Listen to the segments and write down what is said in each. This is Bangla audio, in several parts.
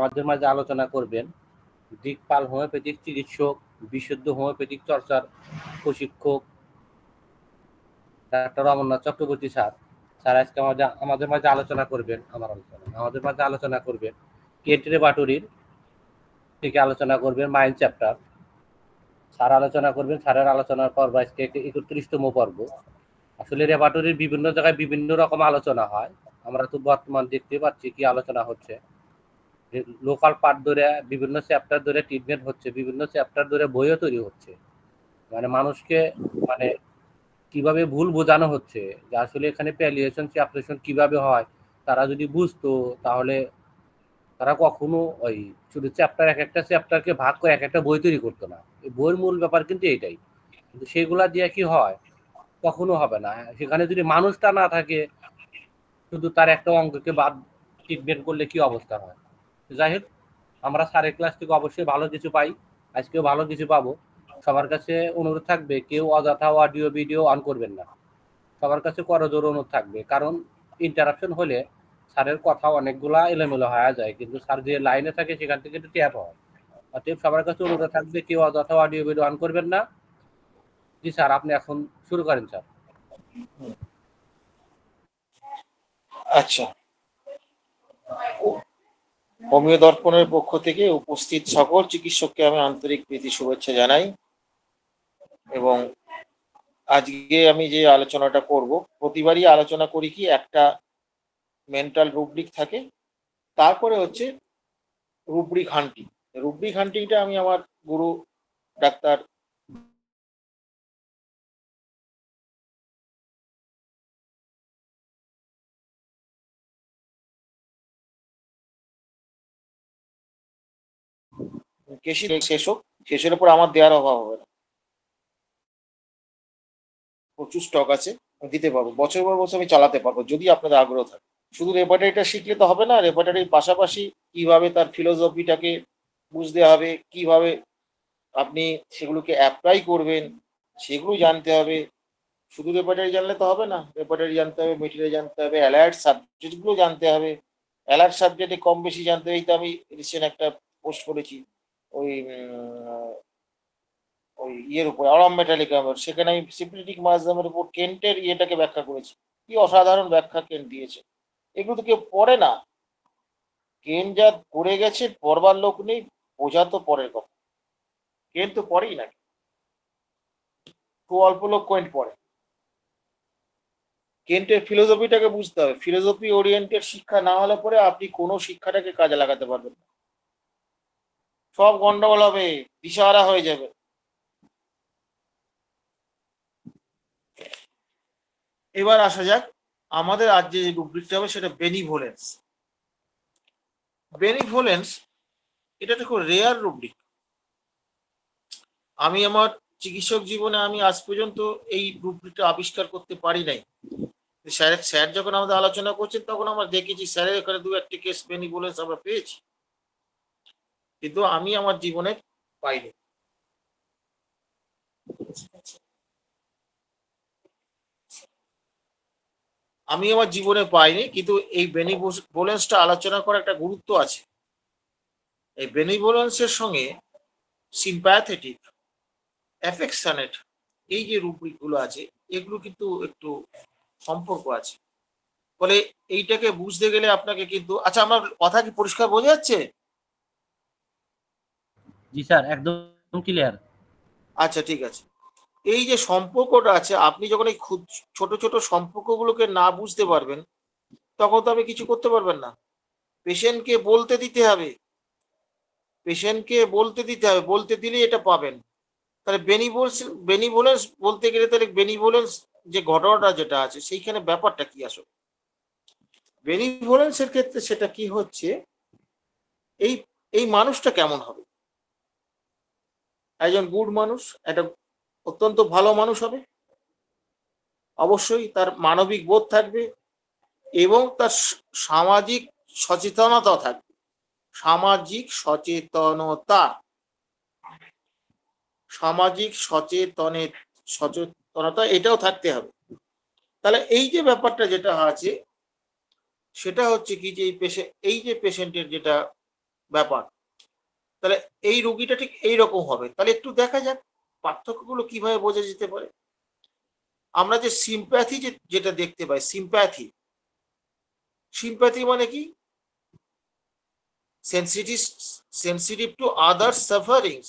আমাদের মাঝে আলোচনা করবেন দিকপাল হোমিওপ্যাথিক চিকিৎসক বিশুদ্ধ হোমিওপ্যাথিক চর্চার প্রশিক্ষক doctor Amarnath Chakraborty sir sir আজকে আমাদের আমাদের মাঝে আলোচনা করবেন আমার আলোচনা আমাদের মাঝে আলোচনা করবেন কেটরে বাটুরির থেকে আলোচনা করবেন মাইন্ড চ্যাপ্টার স্যার আলোচনা করবেন স্যারের আলোচনার পর্ব আজকে একত্রিশতম পর্ব আসলে রেবাটরির বিভিন্ন জায়গায় বিভিন্ন রকম আলোচনা হয় আমরা তো বর্তমান দেখতে পাচ্ছি কি আলোচনা হচ্ছে লোকাল পার্ট ধরে বিভিন্ন চ্যাপ্টার ধরে ট্রিটমেন্ট হচ্ছে বিভিন্ন চ্যাপ্টার ধরে বইও তৈরি হচ্ছে মানে মানুষকে মানে কিভাবে ভুল বোঝানো হচ্ছে যে আসলে এখানে প্যালিয়েশন সেপারেশন কিভাবে হয় তারা যদি বুঝতো তাহলে তারা কখনো ওই শুধু চ্যাপ্টার এক একটা চ্যাপ্টারকে ভাগ করে এক একটা বই তৈরি করতো না এই বইয়ের মূল ব্যাপার কিন্তু এটাই কিন্তু সেগুলা দিয়ে কি হয় কখনো হবে না সেখানে যদি মানুষটা না থাকে শুধু তার একটা অঙ্গকে বাদ ট্রিটমেন্ট করলে কি অবস্থা হয় যাই হোক আমরা স্যারের ক্লাস থেকে অবশ্যই ভালো কিছু পাই আজকেও ভালো কিছু পাবো সবার কাছে অনুরোধ থাকবে কেউ অযথা অডিও ভিডিও অন করবেন না সবার কাছে করজোর অনুরোধ থাকবে কারণ ইন্টারাপশন হলে স্যারের কথা অনেকগুলা এলোমেলো হয়ে যায় কিন্তু স্যার যে লাইনে থাকে সেখান থেকে একটু ট্যাপ হয় অতএব সবার কাছে অনুরোধ থাকবে কেউ অযথা অডিও ভিডিও অন করবেন না জি স্যার আপনি এখন শুরু করেন স্যার আচ্ছা হোমিও দর্পণের পক্ষ থেকে উপস্থিত সকল চিকিৎসককে আমি আন্তরিক প্রীতি শুভেচ্ছা জানাই এবং আজকে আমি যে আলোচনাটা করব প্রতিবারই আলোচনা করি কি একটা মেন্টাল রুব্রিক থাকে তারপরে হচ্ছে রুব্রিক হান্টিং রুব্রিক হান্টিংটা আমি আমার গুরু ডাক্তার কেশি শেষ হোক শেষের উপর আমার দেওয়ার অভাব হবে না প্রচুর স্টক আছে আমি দিতে পারবো বছর পর বছর আমি চালাতে পারবো যদি আপনাদের আগ্রহ থাকে শুধু রেপার্টারিটা শিখলে তো হবে না রেপার্টারির পাশাপাশি কিভাবে তার ফিলোসফিটাকে বুঝতে হবে কিভাবে আপনি সেগুলোকে অ্যাপ্লাই করবেন সেগুলো জানতে হবে শুধু রেপার্টারি জানলে তো হবে না রেপার্টারি জানতে হবে মেটেরিয়াল জানতে হবে অ্যালার্ট সাবজেক্টগুলো জানতে হবে অ্যালার্ট সাবজেক্টে কম বেশি জানতে এই তো আমি রিসেন্ট একটা পোস্ট করেছি ওই ওই ইয়ের উপরে অরাম মেটালিকার সেখানে আমি সিপ্রিটিক মাজদামের উপর কেন্টের ইয়েটাকে ব্যাখ্যা করেছি কি অসাধারণ ব্যাখ্যা কেন্ট দিয়েছে এগুলো তো কেউ পড়ে না কেন যা করে গেছে পড়বার লোক নেই বোঝা তো পরের কথা কেন তো পড়েই না খুব অল্প লোক কয়েন্ট পড়ে কেন্টের ফিলোসফিটাকে বুঝতে হবে ফিলোসফি ওরিয়েন্টের শিক্ষা না হলে পরে আপনি কোনো শিক্ষাটাকে কাজে লাগাতে পারবেন না সব গন্ডগোল হবে দিশাহারা হয়ে যাবে এবার আসা যাক আমাদের আজ যে রুব্রিকটা হবে সেটা বেনিভোলেন্স বেনিভোলেন্স এটা তো খুব রেয়ার রুব্রিক আমি আমার চিকিৎসক জীবনে আমি আজ পর্যন্ত এই রুব্রিকটা আবিষ্কার করতে পারি নাই স্যার স্যার যখন আমাদের আলোচনা করছেন তখন আমরা দেখেছি স্যারের এখানে দু একটা কেস বেনিভোলেন্স আমরা পেয়েছি কিন্তু আমি আমার জীবনে পাইনি আমি আমার জীবনে পাইনি কিন্তু এই বোলেন্সটা আলোচনা করার একটা গুরুত্ব আছে এই বোলেন্সের সঙ্গে সিম্প্যাথেটিক অ্যাফেকশনেট এই যে রুব্রিকগুলো আছে এগুলো কিন্তু একটু সম্পর্ক আছে ফলে এইটাকে বুঝতে গেলে আপনাকে কিন্তু আচ্ছা আমার কথা কি পরিষ্কার বোঝা যাচ্ছে জি স্যার একদম ক্লিয়ার আচ্ছা ঠিক আছে এই যে সম্পর্কটা আছে আপনি যখন এই ছোট ছোট সম্পর্কগুলোকে না বুঝতে পারবেন তখন তো আপনি কিছু করতে পারবেন না পেশেন্টকে বলতে দিতে হবে পেশেন্টকে বলতে দিতে হবে বলতে দিলে এটা পাবেন তাহলে বেনিবোলেন্স বেনিবোলেন্স বলতে গেলে তাহলে বেনিবোলেন্স যে ঘটনাটা যেটা আছে সেইখানে ব্যাপারটা কি আসলে বেনিভোলেন্সের ক্ষেত্রে সেটা কি হচ্ছে এই এই মানুষটা কেমন হবে একজন গুড মানুষ একটা অত্যন্ত ভালো মানুষ হবে অবশ্যই তার মানবিক বোধ থাকবে এবং তার সামাজিক সচেতনতা থাকবে সামাজিক সচেতনতা সামাজিক সচেতনে সচেতনতা এটাও থাকতে হবে তাহলে এই যে ব্যাপারটা যেটা আছে সেটা হচ্ছে কি যে এই পেশেন্ট এই যে পেশেন্টের যেটা ব্যাপার তাহলে এই রোগীটা ঠিক এইরকম হবে তাহলে একটু দেখা যাক পার্থক্যগুলো কিভাবে বোঝা যেতে পারে আমরা যে সিম্প্যাথি যেটা দেখতে পাই সিম্প্যাথি সিম্প্যাথি মানে কি sensitive sensitive to other sufferings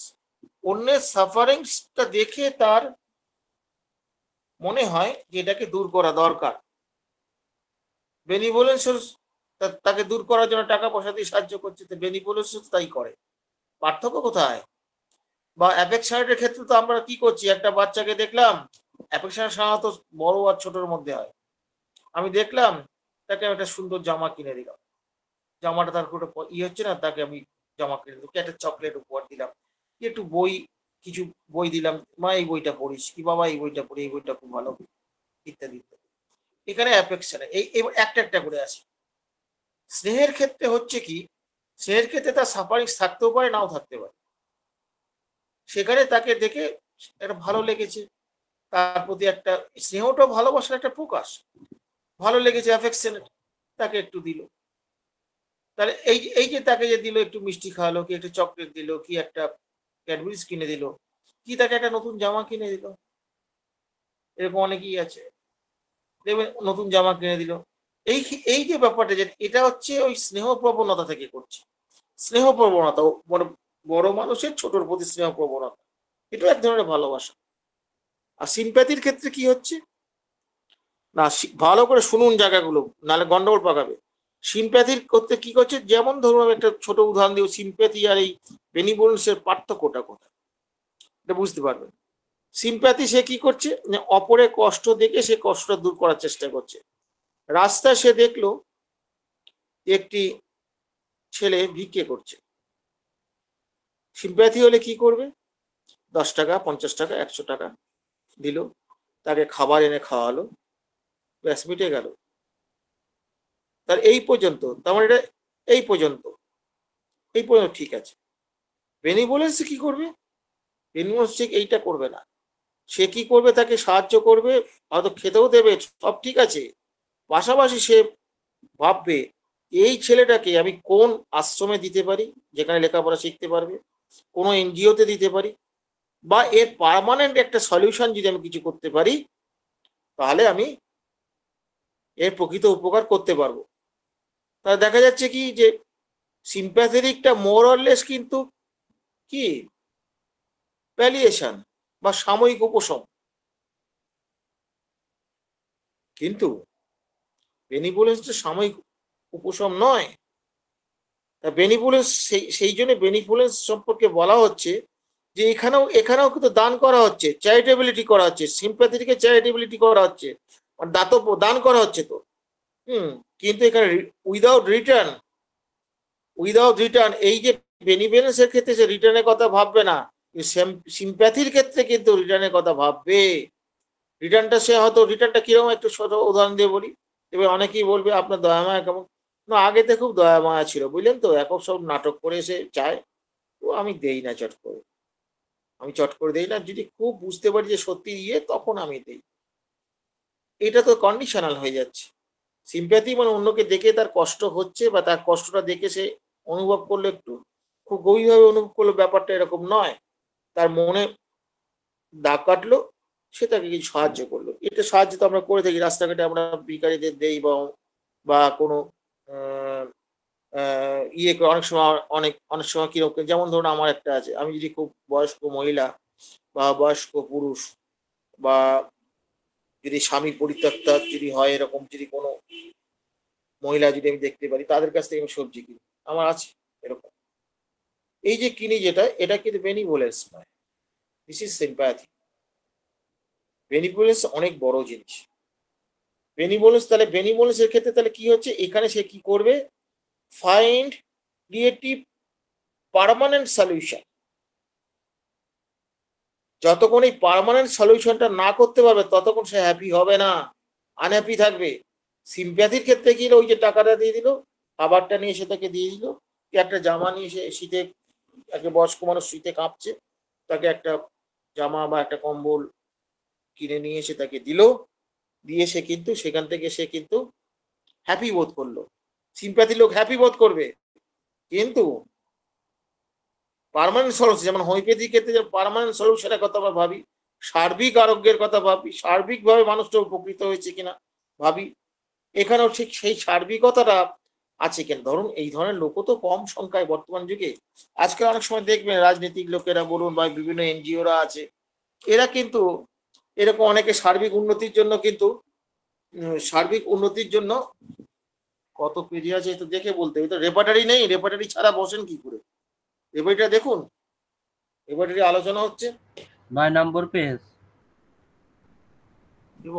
অন্যের সাফারিংসটা দেখে তার মনে হয় যে এটাকে দূর করা দরকার বেনিভোলেন্স তাকে দূর করার জন্য টাকা পয়সা দিয়ে সাহায্য করছে তো বেনিভোলেন্স তাই করে পার্থক্য কোথায় বা অ্যাপেক্সাইডের ক্ষেত্রে তো আমরা কি করছি একটা বাচ্চাকে দেখলাম অ্যাপেক্সাইড সাধারণত বড় আর ছোটর মধ্যে হয় আমি দেখলাম তাকে আমি একটা সুন্দর জামা কিনে দিলাম জামাটা তার কোনো ই হচ্ছে না তাকে আমি জামা কিনে দিলাম একটা চকলেট উপহার দিলাম কি একটু বই কিছু বই দিলাম মা এই বইটা পড়িস কি বাবা এই বইটা পড়ি এই বইটা খুব ভালো ইত্যাদি ইত্যাদি এখানে অ্যাপেক্সাইড এই একটা একটা করে আছে স্নেহের ক্ষেত্রে হচ্ছে কি সে ক্ষেত্রে তার সাফারিং থাকতেও পারে নাও থাকতে পারে সেখানে তাকে দেখে একটা ভালো লেগেছে তার প্রতি একটা স্নেহটা ভালোবাসার একটা প্রকাশ ভালো লেগেছে অ্যাফেকশন তাকে একটু দিল তাহলে এই এই যে তাকে যে দিল একটু মিষ্টি খাওয়ালো কি একটা চকলেট দিল কি একটা ক্যাডবেরিজ কিনে দিল কি তাকে একটা নতুন জামা কিনে দিল এরকম অনেকেই আছে দেখবেন নতুন জামা কিনে দিল এই এই যে ব্যাপারটা যে এটা হচ্ছে ওই স্নেহ প্রবণতা থেকে করছে স্নেহ প্রবণতা মানে বড় মানুষের ছোটর প্রতি স্নেহ প্রবণতা এটা এক ধরনের ভালোবাসা আর সিম্প্যাথির ক্ষেত্রে কি হচ্ছে না ভালো করে শুনুন জায়গাগুলো নাহলে গন্ডগোল পাকাবে সিম্প্যাথির করতে কি করছে যেমন ধরুন আমি একটা ছোট উদাহরণ দিব সিম্প্যাথি আর এই এর পার্থক্যটা কোথায় এটা বুঝতে পারবেন সিম্প্যাথি সে কি করছে অপরে কষ্ট দেখে সে কষ্টটা দূর করার চেষ্টা করছে রাস্তা সে দেখলো একটি ছেলে ভিক্ষে করছে সিম্প্যাথি হলে কি করবে দশ টাকা পঞ্চাশ টাকা একশো টাকা দিল তাকে খাবার এনে খাওয়ালো ব্যাস মিটে গেল তার এই পর্যন্ত তার মানে এটা এই পর্যন্ত এই পর্যন্ত ঠিক আছে বেনিবোলেন্স কি করবে বেনিবোলেন্স এইটা করবে না সে কি করবে তাকে সাহায্য করবে হয়তো খেতেও দেবে সব ঠিক আছে পাশাপাশি সে ভাববে এই ছেলেটাকে আমি কোন আশ্রমে দিতে পারি যেখানে লেখাপড়া শিখতে পারবে কোনো এনজিওতে দিতে পারি বা এর পারমানেন্ট একটা সলিউশন যদি আমি কিছু করতে পারি তাহলে আমি এর প্রকৃত উপকার করতে পারবো তাহলে দেখা যাচ্ছে কি যে সিম্প্যাথেটিকটা মোরলেস কিন্তু কি প্যালিয়েশন বা সাময়িক উপশম কিন্তু বেনিপুলেন্স তো সাময়িক উপশম নয় বেনিপুলেন্স সেই সেই জন্য বেনিফুলেন্স সম্পর্কে বলা হচ্ছে যে এখানেও এখানেও কিন্তু দান করা হচ্ছে চ্যারিটেবিলিটি করা হচ্ছে সিম্প্যাথি চ্যারিটেবিলিটি করা হচ্ছে মানে দাতব্য দান করা হচ্ছে তো হুম কিন্তু এখানে উইদাউট রিটার্ন উইদাউট রিটার্ন এই যে বেনিফিটেন্সের ক্ষেত্রে সে রিটার্নের কথা ভাববে না সিম্প্যাথির ক্ষেত্রে কিন্তু রিটার্নের কথা ভাববে রিটার্নটা সে হয়তো রিটার্নটা কিরকম একটু উদাহরণ দিয়ে বলি এবার অনেকেই বলবে আপনার মায়া কেমন না তো খুব দয়ামায়া ছিল বুঝলেন তো এখন সব নাটক করে এসে চায় ও আমি দেই না চট করে আমি চট করে দেই না যদি খুব বুঝতে পারি যে সত্যি ইয়ে তখন আমি দেই এটা তো কন্ডিশনাল হয়ে যাচ্ছে সিম্প্যাথি মানে অন্যকে দেখে তার কষ্ট হচ্ছে বা তার কষ্টটা দেখে সে অনুভব করলো একটু খুব গভীরভাবে অনুভব করলো ব্যাপারটা এরকম নয় তার মনে দাগ কাটলো সে তাকে কিছু সাহায্য করলো এটা সাহায্য তো আমরা করে থাকি রাস্তাঘাটে আমরা ভিকারিদের দেই বা বা কোনো ইয়ে করে অনেক সময় অনেক অনেক সময় কিরকম যেমন ধরুন আমার একটা আছে আমি যদি খুব বয়স্ক মহিলা বা বয়স্ক পুরুষ বা যদি স্বামী পরিত্যক্ত যদি হয় এরকম যদি কোনো মহিলা যদি আমি দেখতে পারি তাদের কাছ থেকে আমি সবজি কিনি আমার আছে এরকম এই যে কিনি যেটা এটা কিন্তু বলে নয় দিস ইজ সিম্প্যাথি বেনিবুলেন্স অনেক বড় জিনিস বেনিবুলেন্স তাহলে এর ক্ষেত্রে তাহলে কি হচ্ছে এখানে সে কি করবে ফাইন্ড ক্রিয়েটিভ পারমানেন্ট সলিউশন যতক্ষণ এই পারমানেন্ট সলিউশনটা না করতে পারবে ততক্ষণ সে হ্যাপি হবে না আনহ্যাপি থাকবে সিম্প্যাথির ক্ষেত্রে কি ওই যে টাকাটা দিয়ে দিল খাবারটা নিয়ে সে তাকে দিয়ে দিল কি একটা জামা নিয়ে সে শীতে একটা বয়স্ক মানুষ শীতে কাঁপছে তাকে একটা জামা বা একটা কম্বল কিনে নিয়ে এসে তাকে দিল দিয়ে সে কিন্তু সেখান থেকে সে কিন্তু হ্যাপি বোধ করলো সিম্প্যাথি লোক হ্যাপি বোধ করবে কিন্তু পারমানেন্ট সলিউশন যেমন হোমিওপ্যাথি ক্ষেত্রে যেমন পারমানেন্ট সলিউশনের কথা আমরা ভাবি সার্বিক আরোগ্যের কথা ভাবি সার্বিকভাবে মানুষটা উপকৃত হয়েছে কিনা ভাবি এখানেও ঠিক সেই সার্বিকতাটা আছে কেন ধরুন এই ধরনের লোকও তো কম সংখ্যায় বর্তমান যুগে আজকে অনেক সময় দেখবেন রাজনীতিক লোকেরা বলুন বা বিভিন্ন এনজিওরা আছে এরা কিন্তু এরকম অনেকে সার্বিক উন্নতির জন্য কিন্তু সার্বিক উন্নতির জন্য কত পেজে আছে তো দেখে বলতে হবে তো রেপার্টারি নেই রেপার্টারি ছাড়া বসেন কি করে রেপার্টারি দেখুন রেপার্টারি আলোচনা হচ্ছে নয় নম্বর পেজ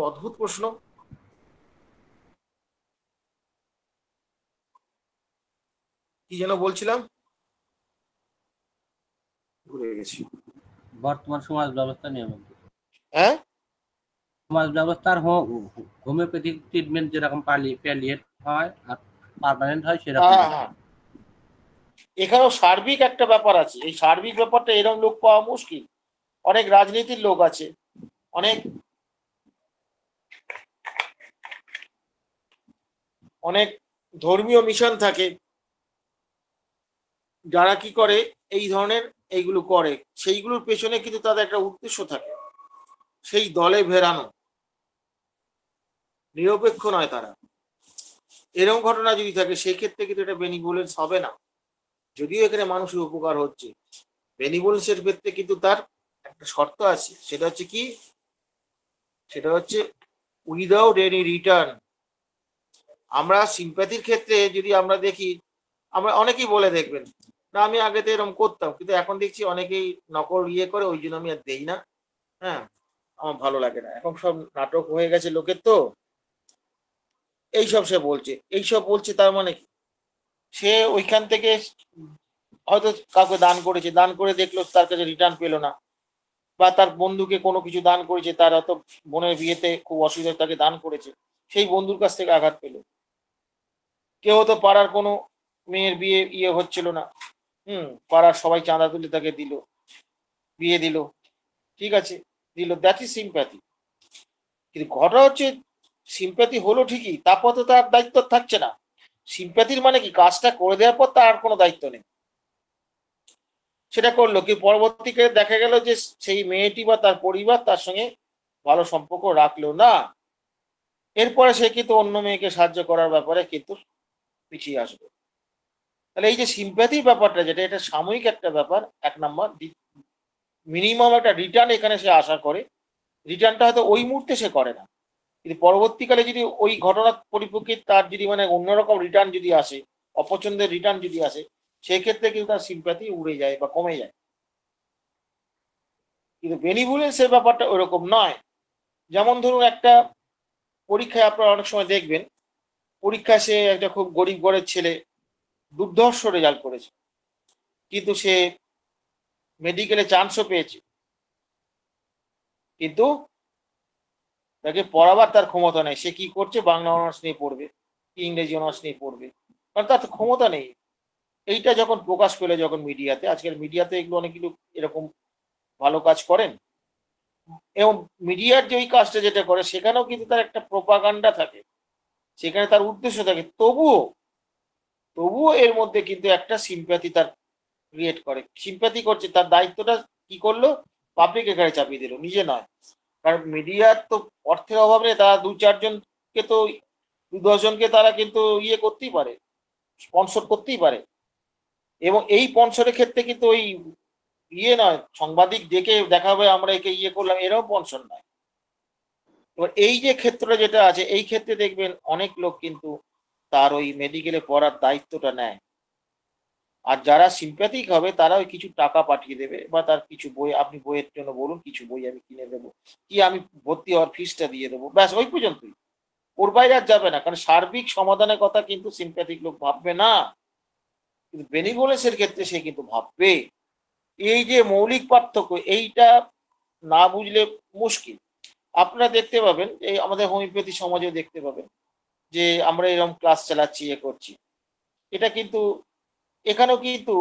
অদ্ভুত প্রশ্ন কি যেন বলছিলাম ঘুরে গেছি বর্তমান সমাজ ব্যবস্থা নিয়ে হ্যাঁ সমাজ ব্যবস্থার হোমিওপ্যাথিক ট্রিটমেন্ট যেরকম পালি প্যালিয়েট হয় আর পার্মানেন্ট হয় সেরকম হ্যাঁ, হ্যাঁ। এখানেও সার্বিক একটা ব্যাপার আছে এই সার্বিক ব্যাপারটা এরকম লোক পাওয়া মুশকিল অনেক রাজনীতির লোক আছে অনেক অনেক ধর্মীয় মিশন থাকে যারা কি করে এই ধরনের এইগুলো করে সেইগুলোর পেছনে কিন্তু তাদের একটা উদ্দেশ্য থাকে সেই দলে ভেরানো নিরপেক্ষ নয় তারা এরকম ঘটনা যদি থাকে সেই ক্ষেত্রে কিন্তু এটা বেনিবুলেন্স হবে না যদিও এখানে মানুষের উপকার হচ্ছে বেনিবুলেন্সের ক্ষেত্রে কিন্তু তার একটা শর্ত আছে সেটা হচ্ছে কি সেটা হচ্ছে উইদাউট এনি রিটার্ন আমরা সিম্প্যাথির ক্ষেত্রে যদি আমরা দেখি আমরা অনেকেই বলে দেখবেন না আমি আগে তো এরকম করতাম কিন্তু এখন দেখছি অনেকেই নকল ইয়ে করে ওই জন্য আমি আর দেই না হ্যাঁ আমার ভালো লাগে না এখন সব নাটক হয়ে গেছে লোকের তো এইসব সে বলছে এইসব বলছে তার মানে কি সে ওইখান থেকে হয়তো কাউকে দান করেছে দান করে দেখলো তার কাছে রিটার্ন পেলো না বা তার বন্ধুকে কোনো কিছু দান করেছে তার অত বোনের বিয়েতে খুব অসুবিধা তাকে দান করেছে সেই বন্ধুর কাছ থেকে আঘাত পেল কেউ তো পাড়ার কোনো মেয়ের বিয়ে ইয়ে হচ্ছিল না হুম পাড়ার সবাই চাঁদা তুলে তাকে দিল বিয়ে দিল ঠিক আছে দিল দ্যাট ইজ সিম্প্যাথি কিন্তু ঘটনা হচ্ছে সিম্প্যাথি হলো ঠিকই তারপর তো তার দায়িত্ব থাকছে না সিম্প্যাথির মানে কি কাজটা করে দেওয়ার পর তার আর কোনো দায়িত্ব নেই সেটা করলো কি পরবর্তীকালে দেখা গেল যে সেই মেয়েটি বা তার পরিবার তার সঙ্গে ভালো সম্পর্ক রাখলো না এরপরে সে কিন্তু অন্য মেয়েকে সাহায্য করার ব্যাপারে কিন্তু পিছিয়ে আসবে তাহলে এই যে সিম্প্যাথির ব্যাপারটা যেটা এটা সাময়িক একটা ব্যাপার এক নম্বর মিনিমাম একটা রিটার্ন এখানে সে আশা করে রিটার্নটা হয়তো ওই মুহূর্তে সে করে না কিন্তু পরবর্তীকালে যদি ওই ঘটনার পরিপ্রেক্ষিতে তার যদি মানে অন্যরকম রিটার্ন যদি আসে অপছন্দের রিটার্ন যদি আসে সেক্ষেত্রে কিন্তু তার সিম্প্যাথি উড়ে যায় বা কমে যায় কিন্তু বেনিভুলেন্স এর ব্যাপারটা ওরকম নয় যেমন ধরুন একটা পরীক্ষায় আপনারা অনেক সময় দেখবেন পরীক্ষায় সে একটা খুব গরিব ঘরের ছেলে দুর্ধর্ষ রেজাল্ট করেছে কিন্তু সে মেডিকেলে চান্সও পেয়েছে কিন্তু তাকে পড়াবার তার ক্ষমতা নেই সে কি করছে বাংলা অনার্স নিয়ে পড়বে কি ইংরেজি অনার্স নিয়ে পড়বে কারণ তার ক্ষমতা নেই এইটা যখন প্রকাশ পেলে যখন মিডিয়াতে আজকাল মিডিয়াতে এগুলো অনেকগুলো এরকম ভালো কাজ করেন এবং মিডিয়ার যে ওই কাজটা যেটা করে সেখানেও কিন্তু তার একটা প্রোপাগান্ডা থাকে সেখানে তার উদ্দেশ্য থাকে তবুও তবুও এর মধ্যে কিন্তু একটা সিম্প্যাথি তার ক্রিয়েট করে সিম্প্যাথি করছে তার দায়িত্বটা কি করলো পাবলিক এখানে চাপিয়ে দিল নিজে নয় কারণ মিডিয়ার তো অর্থের অভাবে তারা দু চারজনকে তো দু দশজনকে তারা কিন্তু ইয়ে করতেই পারে স্পন্সর করতেই পারে এবং এই স্পন্সরের ক্ষেত্রে কিন্তু ওই ইয়ে নয় সাংবাদিক ডেকে দেখাবে আমরা একে ইয়ে করলাম এরকম স্পন্সর নয় এবার এই যে ক্ষেত্রটা যেটা আছে এই ক্ষেত্রে দেখবেন অনেক লোক কিন্তু তার ওই মেডিকেলে পড়ার দায়িত্বটা নেয় আর যারা সিম্প্যাথিক হবে তারা ওই কিছু টাকা পাঠিয়ে দেবে বা তার কিছু বই আপনি বইয়ের জন্য বলুন কিছু বই আমি কিনে দেবো কি আমি ভর্তি হওয়ার ফিসটা দিয়ে দেবো ব্যাস ওই পর্যন্তই ওর বাইরে আর যাবে না কারণ সার্বিক সমাধানের কথা কিন্তু সিম্প্যাথিক লোক ভাববে না কিন্তু বেনিভোলেসের ক্ষেত্রে সে কিন্তু ভাববে এই যে মৌলিক পার্থক্য এইটা না বুঝলে মুশকিল আপনারা দেখতে পাবেন এই আমাদের হোমিওপ্যাথি সমাজেও দেখতে পাবেন যে আমরা এরকম ক্লাস চালাচ্ছি ইয়ে করছি এটা কিন্তু এখানেও কিন্তু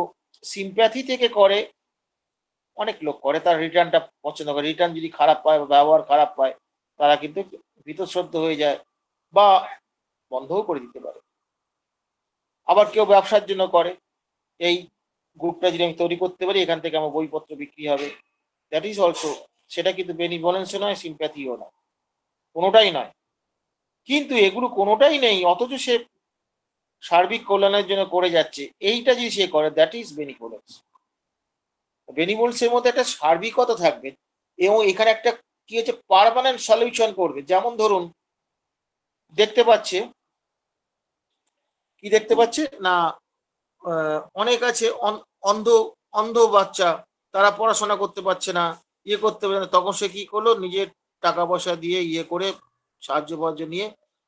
সিম্প্যাথি থেকে করে অনেক লোক করে তার রিটার্নটা পছন্দ করে রিটার্ন যদি খারাপ পায় বা ব্যবহার খারাপ পায় তারা কিন্তু ভীতশ্রদ্ধ হয়ে যায় বা বন্ধও করে দিতে পারে আবার কেউ ব্যবসার জন্য করে এই গ্রুপটা যদি আমি তৈরি করতে পারি এখান থেকে আমার বইপত্র বিক্রি হবে দ্যাট ইজ অলসো সেটা কিন্তু বেনিভলেন্সও নয় সিম্প্যাথিও নয় কোনোটাই নয় কিন্তু এগুলো কোনোটাই নেই অথচ সে সার্বিক কল্যাণের জন্য করে যাচ্ছে এইটা যদি সে করে দ্যাট ইজ বেনিফোলেন্স এর মধ্যে একটা সার্বিকতা থাকবে এবং এখানে একটা কি হচ্ছে পারমানেন্ট সলিউশন করবে যেমন ধরুন দেখতে পাচ্ছে কি দেখতে পাচ্ছে না অনেক আছে অন্ধ অন্ধ বাচ্চা তারা পড়াশোনা করতে পারছে না ইয়ে করতে পারে না তখন সে কি করলো নিজের টাকা পয়সা দিয়ে ইয়ে করে সাহায্য বাহ্য নিয়ে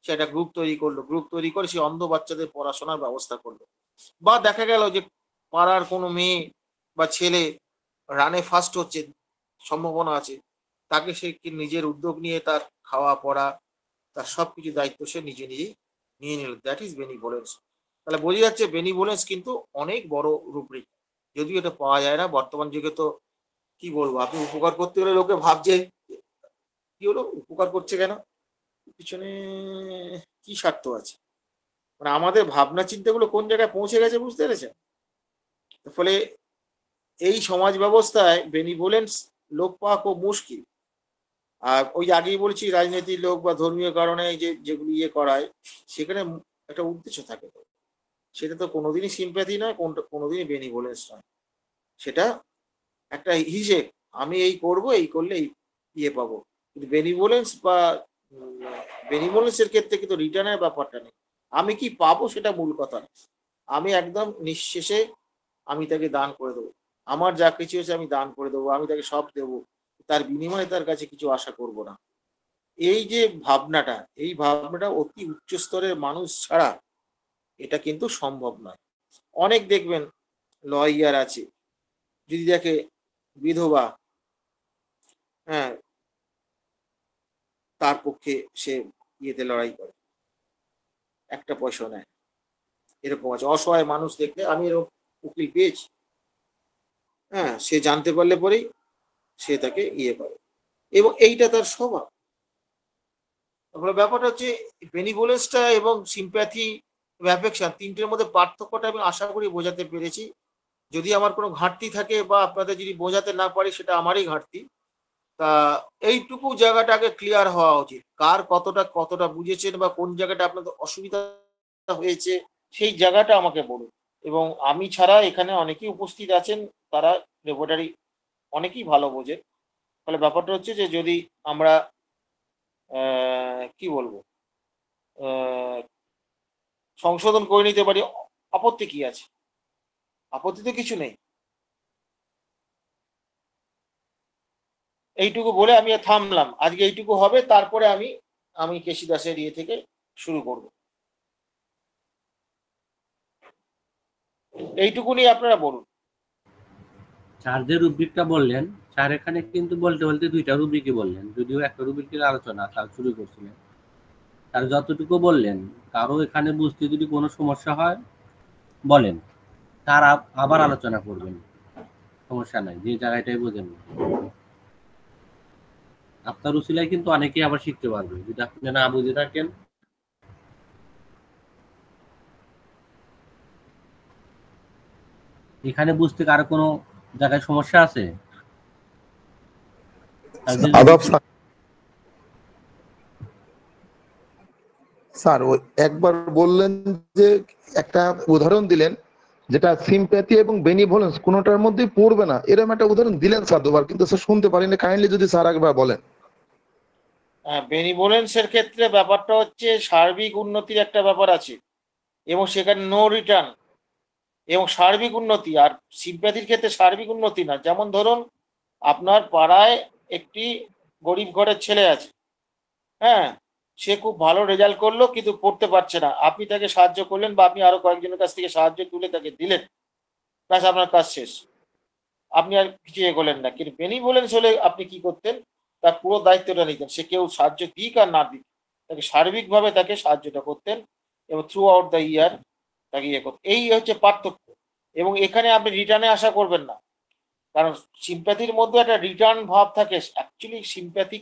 সে একটা গ্রুপ তৈরি করলো গ্রুপ তৈরি করে সে অন্ধ বাচ্চাদের পড়াশোনার ব্যবস্থা করলো বা দেখা গেল যে পাড়ার কোনো মেয়ে বা ছেলে রানে ফার্স্ট হচ্ছে সম্ভাবনা আছে তাকে সে নিজের উদ্যোগ নিয়ে তার খাওয়া পড়া তার সব কিছু দায়িত্ব সে নিজে নিজেই নিয়ে নিল দ্যাট ইজ বেনিভোলেন্স তাহলে বোঝা যাচ্ছে বেনিভোলেন্স কিন্তু অনেক বড় রুবরিক যদিও এটা পাওয়া যায় না বর্তমান যুগে তো কি বলবো আপনি উপকার করতে গেলে লোকে ভাবছে কি হলো উপকার করছে কেন পিছনে কি স্বার্থ আছে মানে আমাদের ভাবনা চিন্তাগুলো কোন জায়গায় পৌঁছে গেছে বুঝতে পেরেছেন ফলে এই সমাজ ব্যবস্থায় বেনিভোলেন্স লোক পাওয়া খুব মুশকিল আর ওই আগেই বলছি রাজনৈতিক লোক বা ধর্মীয় কারণে যে যেগুলি ইয়ে করায় সেখানে একটা উদ্দেশ্য থাকে তো সেটা তো কোনোদিনই সিম্প্যাথি নয় কোনটা কোনোদিনই বেনিভোলেন্স নয় সেটা একটা হিসেব আমি এই করব এই করলে এই ইয়ে পাবো কিন্তু বেনিভোলেন্স বা বেনিমোলেসের ক্ষেত্রে কিন্তু রিটার্নের ব্যাপারটা নেই আমি কি পাবো সেটা মূল কথা না আমি একদম নিঃশেষে আমি তাকে দান করে দেবো আমার যা কিছু হয়েছে আমি দান করে দেবো আমি তাকে সব দেব তার বিনিময়ে তার কাছে কিছু আশা করব না এই যে ভাবনাটা এই ভাবনাটা অতি উচ্চ স্তরের মানুষ ছাড়া এটা কিন্তু সম্ভব নয় অনেক দেখবেন লয়ার আছে যদি দেখে বিধবা হ্যাঁ তার পক্ষে সে ইয়েতে লড়াই করে একটা পয়সা নেয় এরকম আছে অসহায় মানুষ দেখলে আমি এরকম উকিল পেয়েছি হ্যাঁ সে জানতে পারলে পরেই সে তাকে ইয়ে করে এবং এইটা তার স্বভাব তারপরে ব্যাপারটা হচ্ছে বেনিভোলেন্সটা এবং সিম্প্যাথি অ্যাফেকশন তিনটের মধ্যে পার্থক্যটা আমি আশা করি বোঝাতে পেরেছি যদি আমার কোনো ঘাটতি থাকে বা আপনাদের যদি বোঝাতে না পারি সেটা আমারই ঘাটতি তা এইটুকু জায়গাটাকে ক্লিয়ার হওয়া উচিত কার কতটা কতটা বুঝেছেন বা কোন জায়গাটা আপনাদের অসুবিধা হয়েছে সেই জায়গাটা আমাকে বলুন এবং আমি ছাড়া এখানে অনেকেই উপস্থিত আছেন তারা রেপোটারি অনেকেই ভালো বোঝে ফলে ব্যাপারটা হচ্ছে যে যদি আমরা কি বলবো সংশোধন করে নিতে পারি আপত্তি কি আছে আপত্তি তো কিছু নেই এইটুকু বলে আমি থামলাম আজকে এইটুকু হবে তারপরে আমি আমি কেশি দাসের ইয়ে থেকে শুরু করব এইটুকু নিয়ে আপনারা বলুন চার যে রুব্রিকটা বললেন চার এখানে কিন্তু বলতে বলতে দুইটা রুব্রিকই বললেন যদিও একটা রুব্রিকের আলোচনা তার শুরু করছিলেন তার যতটুকু বললেন কারো এখানে বুঝতে যদি কোনো সমস্যা হয় বলেন তার আবার আলোচনা করবেন সমস্যা নাই যে জায়গাটাই বোঝেন আপনার উচিলায় কিন্তু অনেকেই আবার শিখতে পারবে যদি আপনি না বুঝে থাকেন এখানে বুঝতে কারো কোনো জায়গায় সমস্যা আছে স্যার ওই একবার বললেন যে একটা উদাহরণ দিলেন যেটা সিম্প্যাথি এবং বেনিভোলেন্স কোনোটার মধ্যে পড়বে না এরকম একটা উদাহরণ দিলেন স্যার দুবার কিন্তু স্যার শুনতে পারিনি কাইন্ডলি যদি স্যার একবার বলেন বেনিবোলেন্সের ক্ষেত্রে ব্যাপারটা হচ্ছে সার্বিক উন্নতির একটা ব্যাপার আছে এবং সেখানে নো রিটার্ন এবং সার্বিক উন্নতি আর সিম্প্যাথির ক্ষেত্রে সার্বিক উন্নতি না যেমন ধরুন আপনার পাড়ায় একটি গরিব ঘরের ছেলে আছে হ্যাঁ সে খুব ভালো রেজাল্ট করলো কিন্তু পড়তে পারছে না আপনি তাকে সাহায্য করলেন বা আপনি আরো কয়েকজনের কাছ থেকে সাহায্য তুলে তাকে দিলেন ব্যাস আপনার কাজ শেষ আপনি আর কিছু এগোলেন করলেন না কিন্তু বেনিভোলেন্স হলে আপনি কি করতেন তার পুরো দায়িত্বটা নিতেন সে কেউ সাহায্য দিক আর না দিক তাকে সার্বিকভাবে তাকে সাহায্যটা করতেন এবং থ্রু আউট দ্য ইয়ার তাকে ইয়ে করতেন এই হচ্ছে পার্থক্য এবং এখানে আপনি রিটার্নে আশা করবেন না কারণ সিম্প্যাথির মধ্যে একটা রিটার্ন ভাব থাকে অ্যাকচুয়ালি সিম্প্যাথিক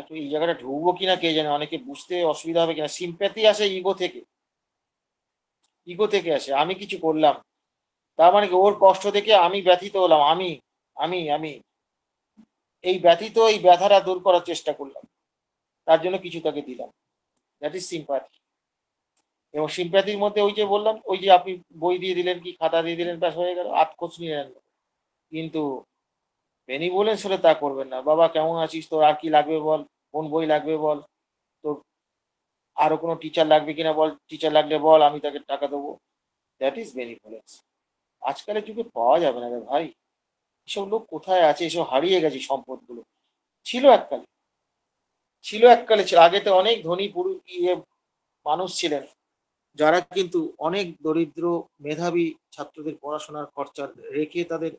একটু এই জায়গাটা ঢুকবো কিনা কে জানে অনেকে বুঝতে অসুবিধা হবে কিনা সিম্প্যাথি আসে ইগো থেকে ইগো থেকে আসে আমি কিছু করলাম তার মানে কি ওর কষ্ট থেকে আমি ব্যথিত হলাম আমি আমি আমি এই ব্যথিত এই ব্যথাটা দূর করার চেষ্টা করলাম তার জন্য কিছু তাকে দিলাম দ্যাট ইজ সিম্প্যাথি এবং সিম্প্যাথির মধ্যে ওই যে বললাম ওই যে আপনি বই দিয়ে দিলেন কি খাতা দিয়ে দিলেন ব্যাস হয়ে গেল নিয়ে নিলেন কিন্তু বেনি বলেন সেটা তা করবেন না বাবা কেমন আছিস তোর আর কি লাগবে বল কোন বই লাগবে বল তোর আরো কোনো টিচার লাগবে কিনা বল টিচার লাগলে বল আমি তাকে টাকা দেবো দ্যাট ইজ বেনিবোলেন্স আজকালের যুগে পাওয়া যাবে না রে ভাই এসব লোক কোথায় আছে এসব হারিয়ে গেছে সম্পদগুলো ছিল এককালে ছিল এককালে ছিল আগেতে অনেক ধনী পুরু ইয়ে মানুষ ছিলেন যারা কিন্তু অনেক দরিদ্র মেধাবী ছাত্রদের পড়াশোনার খরচা রেখে তাদের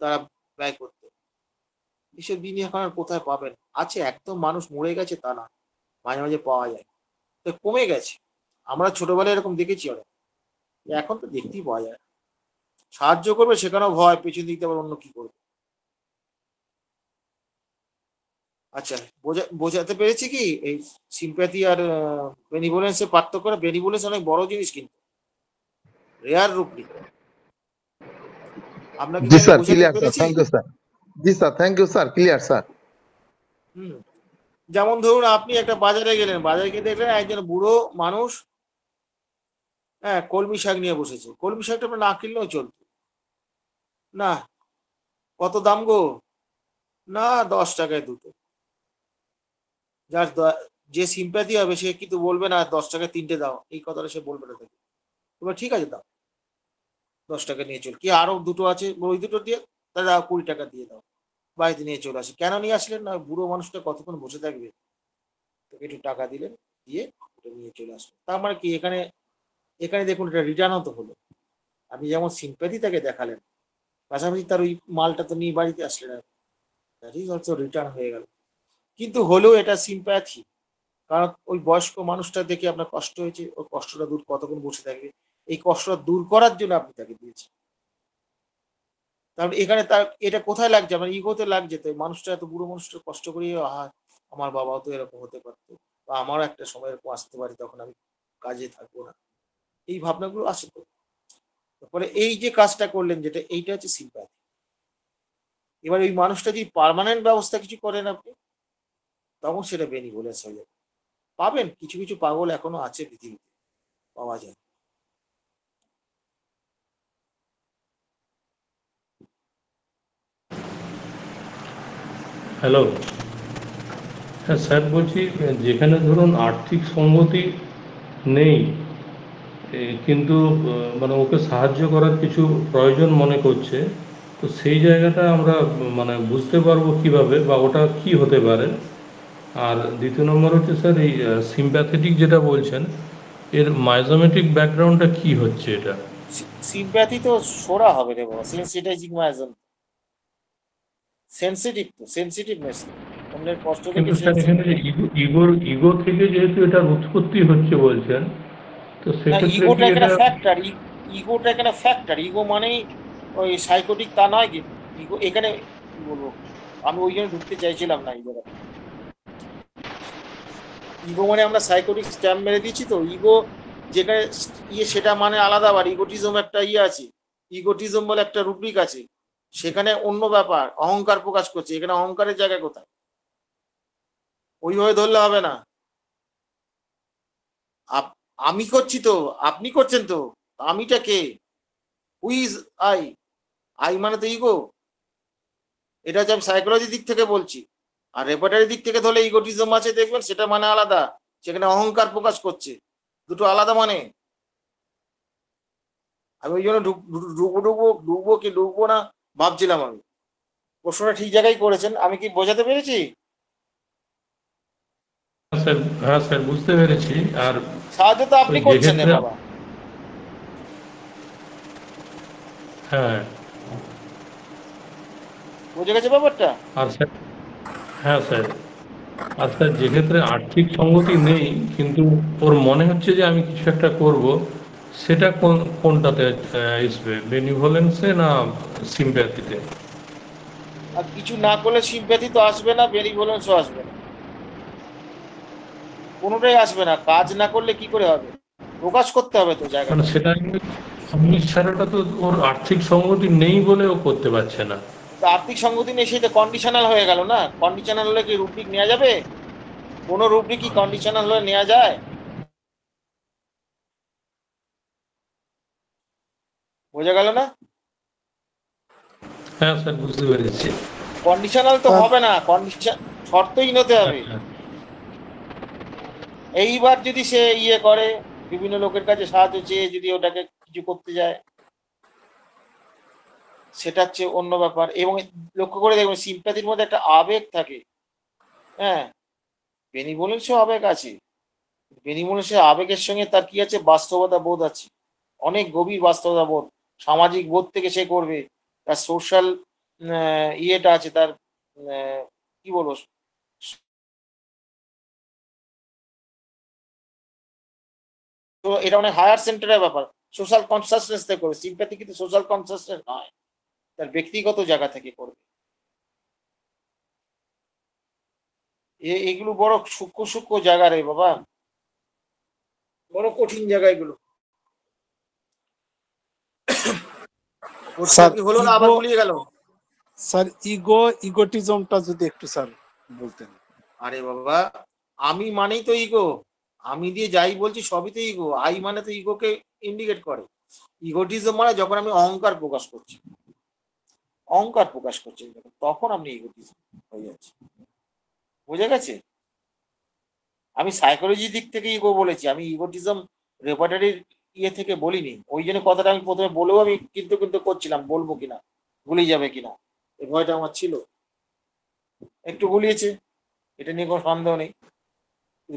তারা ব্যয় করত এসব দিন এখন আর কোথায় পাবেন আছে একদম মানুষ মরে গেছে তা না মাঝে মাঝে পাওয়া যায় তো কমে গেছে আমরা ছোটবেলায় এরকম দেখেছি অনেক এখন তো দেখতেই পাওয়া যায় সাহায্য করবে সেখানেও ভয় পেছন দিকে আবার অন্য কি করবে আচ্ছা বোঝাতে পেরেছি কি এই সিম্প্যাথি আর এর পার্থক্য বেনিভোলেন্স অনেক বড় জিনিস কিন্তু রেয়ার রূপ আপনাকে জি sir clear sir thank you sir জি sir thank you sir clear sir যেমন ধরুন আপনি একটা বাজারে গেলেন বাজারে গিয়ে দেখলেন একজন বুড়ো মানুষ হ্যাঁ কলমি শাক নিয়ে বসেছে কলমি শাকটা আপনার না কিনলেও চলতো না কত দাম গো না দশ টাকায় দুটো যার যে সিম্প্যাথি হবে সে কিন্তু বলবে না দশ টাকায় তিনটে দাও এই কথাটা সে বলবে না তাকে তোমার ঠিক আছে দাও দশ টাকা নিয়ে চল কি আরো দুটো আছে ওই দুটো দিয়ে তাহলে কুড়ি টাকা দিয়ে দাও বাড়িতে নিয়ে চলে আসে কেন নিয়ে আসলেন না বুড়ো মানুষটা কতক্ষণ বসে থাকবে তোকে একটু টাকা দিলেন দিয়ে ওটা নিয়ে চলে আসলেন তার মানে কি এখানে এখানে দেখুন এটা রিটার্নও তো হলো আপনি যেমন সিম্প্যাথি তাকে দেখালেন পাশাপাশি তার ওই মালটা তো নিয়ে বাড়িতে আসলে রিটার্ন হয়ে গেল কিন্তু হলেও এটা সিম্প্যাথি কারণ ওই বয়স্ক মানুষটা দেখে আপনার কষ্ট হয়েছে ওই কষ্টটা দূর কতক্ষণ বসে থাকবে এই কষ্টটা দূর করার জন্য আপনি তাকে দিয়েছেন তারপর এখানে তার এটা কোথায় লাগছে আমার ইগোতে লাগছে তো মানুষটা এত বুড়ো মানুষটা কষ্ট করে আহা আমার বাবাও তো এরকম হতে পারতো বা আমারও একটা সময় এরকম আসতে পারি তখন আমি কাজে থাকবো না এই ভাবনাগুলো আসে তো বলে এই যে কাজটা করলেন যেটা এইটা হচ্ছে সিম্প্যাথি এবার ওই মানুষটা যদি পারমানেন্ট ব্যবস্থা কিছু করেন আপনি তখন সেটা বেনিভোলেন্স হয়ে যাবে পাবেন কিছু কিছু পাগল এখনো আছে পৃথিবীতে পাওয়া যায় হ্যালো হ্যাঁ স্যার বলছি যেখানে ধরুন আর্থিক সম্মতি নেই কিন্তু মানে ওকে সাহায্য করার কিছু প্রয়োজন মনে করছে তো সেই জায়গাটা আমরা মানে বুঝতে পারবো কিভাবে বা ওটা কি হতে পারে আর দ্বিতীয় নম্বর হচ্ছে স্যার এই সিম্প্যাথেটিক যেটা বলছেন এর মাইজোমেটিক ব্যাকগ্রাউন্ডটা কি হচ্ছে এটা সিম্প্যাথি তো সোরা হবে রে বাবা সেন্সিটাইজিং মাইজম সেনসিটিভ তো সেনসিটিভনেস অন্যের কষ্ট থেকে ইগো ইগো থেকে যেহেতু এটা উৎপত্তি হচ্ছে বলছেন তো ইগোটা একটা ফ্যাক্টর ইগোটা একটা ফ্যাক্টর ইগো মানেই ওই সাইকোটিক তা নয় কি ইগো এখানে কি বলবো আমি ওই জন্য ঢুকতে চাইছিলাম না এই ইগো মানে আমরা সাইকোটিক স্ট্যাম্প মেরে দিচ্ছি তো ইগো যেখানে ইয়ে সেটা মানে আলাদা আবার ইগোটিজম একটা ইয়ে আছে ইগোটিজম বলে একটা রুব্রিক আছে সেখানে অন্য ব্যাপার অহংকার প্রকাশ করছে এখানে অহংকারের জায়গা কোথায় ওইভাবে ধরলে হবে না আমি করছি তো আপনি করছেন তো আমিটা কে উইজ আই আই মানে তো ইগো এটা হচ্ছে আমি সাইকোলজির দিক থেকে বলছি আর রেপার্টারি দিক থেকে ধরলে ইগোটিজম আছে দেখবেন সেটা মানে আলাদা সেখানে অহংকার প্রকাশ করছে দুটো আলাদা মানে আমি ওই জন্য ডুবো ডুবো ডুবো কি ডুববো না ভাবছিলাম আমি প্রশ্নটা ঠিক জায়গায় করেছেন আমি কি বোঝাতে পেরেছি হ্যাঁ স্যার হ্যাঁ স্যার বুঝতে পেরেছি আর সাহায্য তো আপনি করছেন বাবা হ্যাঁ বুঝে গেছে ব্যাপারটা আর স্যার হ্যাঁ স্যার আর স্যার যে ক্ষেত্রে আর্থিক সঙ্গতি নেই কিন্তু ওর মনে হচ্ছে যে আমি কিছু একটা করব সেটা কোন কোনটাতে আসবে না সিম্প্যাথিতে আর কিছু না করলে সিম্প্যাথি তো আসবে না বেনিভোলেন্সও আসবে না কোনোটাই আসবে না কাজ না করলে কি করে হবে প্রকাশ করতে হবে তো জায়গা মানে সেটা সমস্যাটা তো ওর আর্থিক সংগতি নেই বলে ও করতে পারছে না তো আর্থিক সংগতি নেই তো কন্ডিশনাল হয়ে গেল না কন্ডিশনাল হলে কি রুব্রিক নেওয়া যাবে কোনো রুব্রিক কি কন্ডিশনাল হলে নেওয়া যায় বোঝা গেল না হ্যাঁ স্যার বুঝতে পেরেছি কন্ডিশনাল তো হবে না কন্ডিশন শর্তই নিতে হবে হ্যাঁ, হ্যাঁ। এইবার যদি সে ইয়ে করে বিভিন্ন লোকের কাছে সাহায্য চেয়ে যদি ওটাকে কিছু করতে যায় সেটা হচ্ছে অন্য ব্যাপার এবং লক্ষ্য করে দেখবেন সিম্পাতির মধ্যে একটা আবেগ থাকে হ্যাঁ বেনিবোলেন্সও আবেগ আছে বেনিবোলেন্সের আবেগের সঙ্গে তার কি আছে বাস্তবতা বোধ আছে অনেক গভীর বাস্তবতা বোধ সামাজিক বোধ থেকে সে করবে তার সোশ্যাল ইয়েটা আছে তার কি বলবো তো এটা অনেক হায়ার সেন্টারের ব্যাপার সোশ্যাল কনসাসনেস থেকে করবে সিম্প্যাথি কিন্তু সোশ্যাল কনসাসনেস নয় তার ব্যক্তিগত জায়গা থেকে করবে এগুলো বড় সূক্ষ্ম সূক্ষ্ম জায়গা রে বাবা বড় কঠিন জায়গা এগুলো হলো না আবার বলিয়ে গেল স্যার ইগো ইগোটিজমটা যদি একটু স্যার বলতেন আরে বাবা আমি মানেই তো ইগো আমি দিয়ে যাই বলছি সবই তো ইগো আই মানে তো ইগোকে ইন্ডিকেট করে ইগোটিজম মানে যখন আমি অহংকার প্রকাশ করছি অহংকার প্রকাশ করছি তখন আপনি ইগোটিজম হয়ে যাচ্ছে বোঝা গেছে আমি সাইকোলজি দিক থেকে ইগো বলেছি আমি ইগোটিজম রেপার্টারির ইয়ে থেকে বলিনি ওই জন্য কথাটা আমি প্রথমে বলেও আমি কিন্তু কিন্তু করছিলাম বলবো কিনা গুলিয়ে যাবে কিনা এ ভয়টা আমার ছিল একটু গুলিয়েছে এটা নিয়ে কোনো সন্দেহ নেই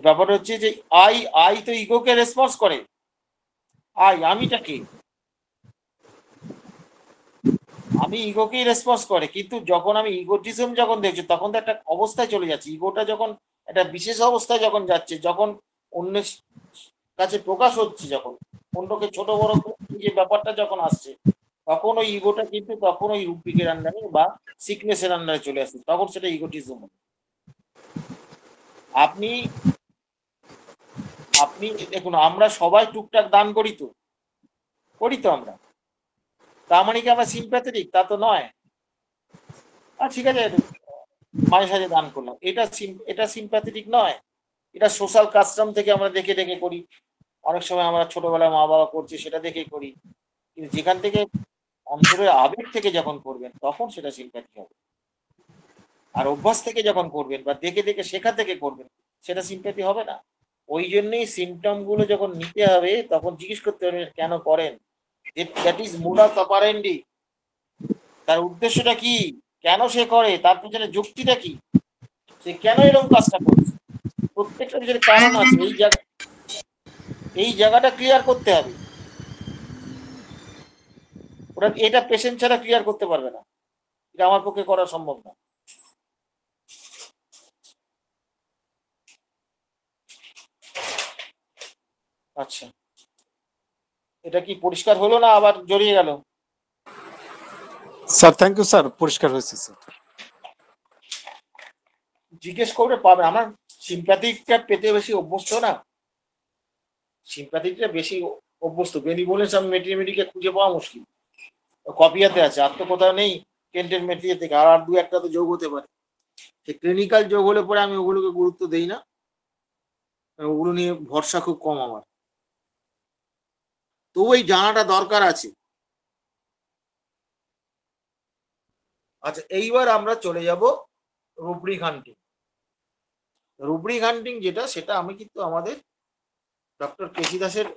ব্যাপার হচ্ছে যে আই আই তো ইগোকে রেসপন্স করে আই আমিটা কে আমি ইগোকেই রেসপন্স করে কিন্তু যখন আমি ইগোটিজম যখন দেখছি তখন তো একটা অবস্থায় চলে যাচ্ছে ইগোটা যখন একটা বিশেষ অবস্থায় যখন যাচ্ছে যখন অন্যের কাছে প্রকাশ হচ্ছে যখন অন্যকে ছোট বড় যে ব্যাপারটা যখন আসছে তখন ওই ইগোটা কিন্তু তখন ওই রুপিকের আন্ডারে বা সিকনেসের আন্ডারে চলে আসছে তখন সেটা ইগোটিজম আপনি আপনি দেখুন আমরা সবাই টুকটাক দান করি তো করি তো আমরা তা মানে কি আমরা সিম্প্যাথেটিক তা তো নয় আর ঠিক আছে মাঝে সাঝে দান করলাম এটা এটা সিম্প্যাথেটিক নয় এটা সোশ্যাল কাস্টম থেকে আমরা দেখে দেখে করি অনেক সময় আমরা ছোটবেলায় মা বাবা করছি সেটা দেখেই করি কিন্তু যেখান থেকে অন্তরের আবেগ থেকে যখন করবেন তখন সেটা সিম্প্যাথি হবে আর অভ্যাস থেকে যখন করবেন বা দেখে দেখে শেখা থেকে করবেন সেটা সিম্প্যাথি হবে না ওই জন্যই সিমটম গুলো যখন নিতে হবে তখন জিজ্ঞেস করতে হবে কেন করেন দ্যাট ইজ মুডাস অপারেন্ডি তার উদ্দেশ্যটা কি কেন সে করে তার পিছনে যুক্তিটা কি সে কেন এরকম কাজটা করছে প্রত্যেকটা পিছনে কারণ আছে এই জায়গা এই জায়গাটা ক্লিয়ার করতে হবে ওরা এটা পেশেন্ট ছাড়া ক্লিয়ার করতে পারবে না এটা আমার পক্ষে করা সম্ভব না আচ্ছা এটা কি পরিষ্কার হলো না আবার জড়িয়ে গেল স্যার থ্যাংক ইউ স্যার পরিষ্কার হয়েছে স্যার জিজ্ঞেস করে পাবে আমার সিম্প্যাথিকটা পেতে বেশি অভ্যস্ত না সিম্প্যাথিকটা বেশি অভ্যস্ত বেনি বলেছে আমি মেটিমেটিকে খুঁজে পাওয়া মুশকিল কপিয়াতে আছে আর তো কোথাও নেই কেন্টের মেটেরিয়াল থেকে আর আর দু একটা তো যোগ হতে পারে সে ক্লিনিক্যাল যোগ হলে পরে আমি ওগুলোকে গুরুত্ব দেই না ওগুলো নিয়ে ভরসা খুব কম আমার তবু এই জানাটা দরকার আছে আচ্ছা এইবার আমরা চলে যাব রুবরিক হান্টিং রুবরিক হান্টিং যেটা সেটা আমি কিন্তু আমাদের ডক্টর কেসি দাসের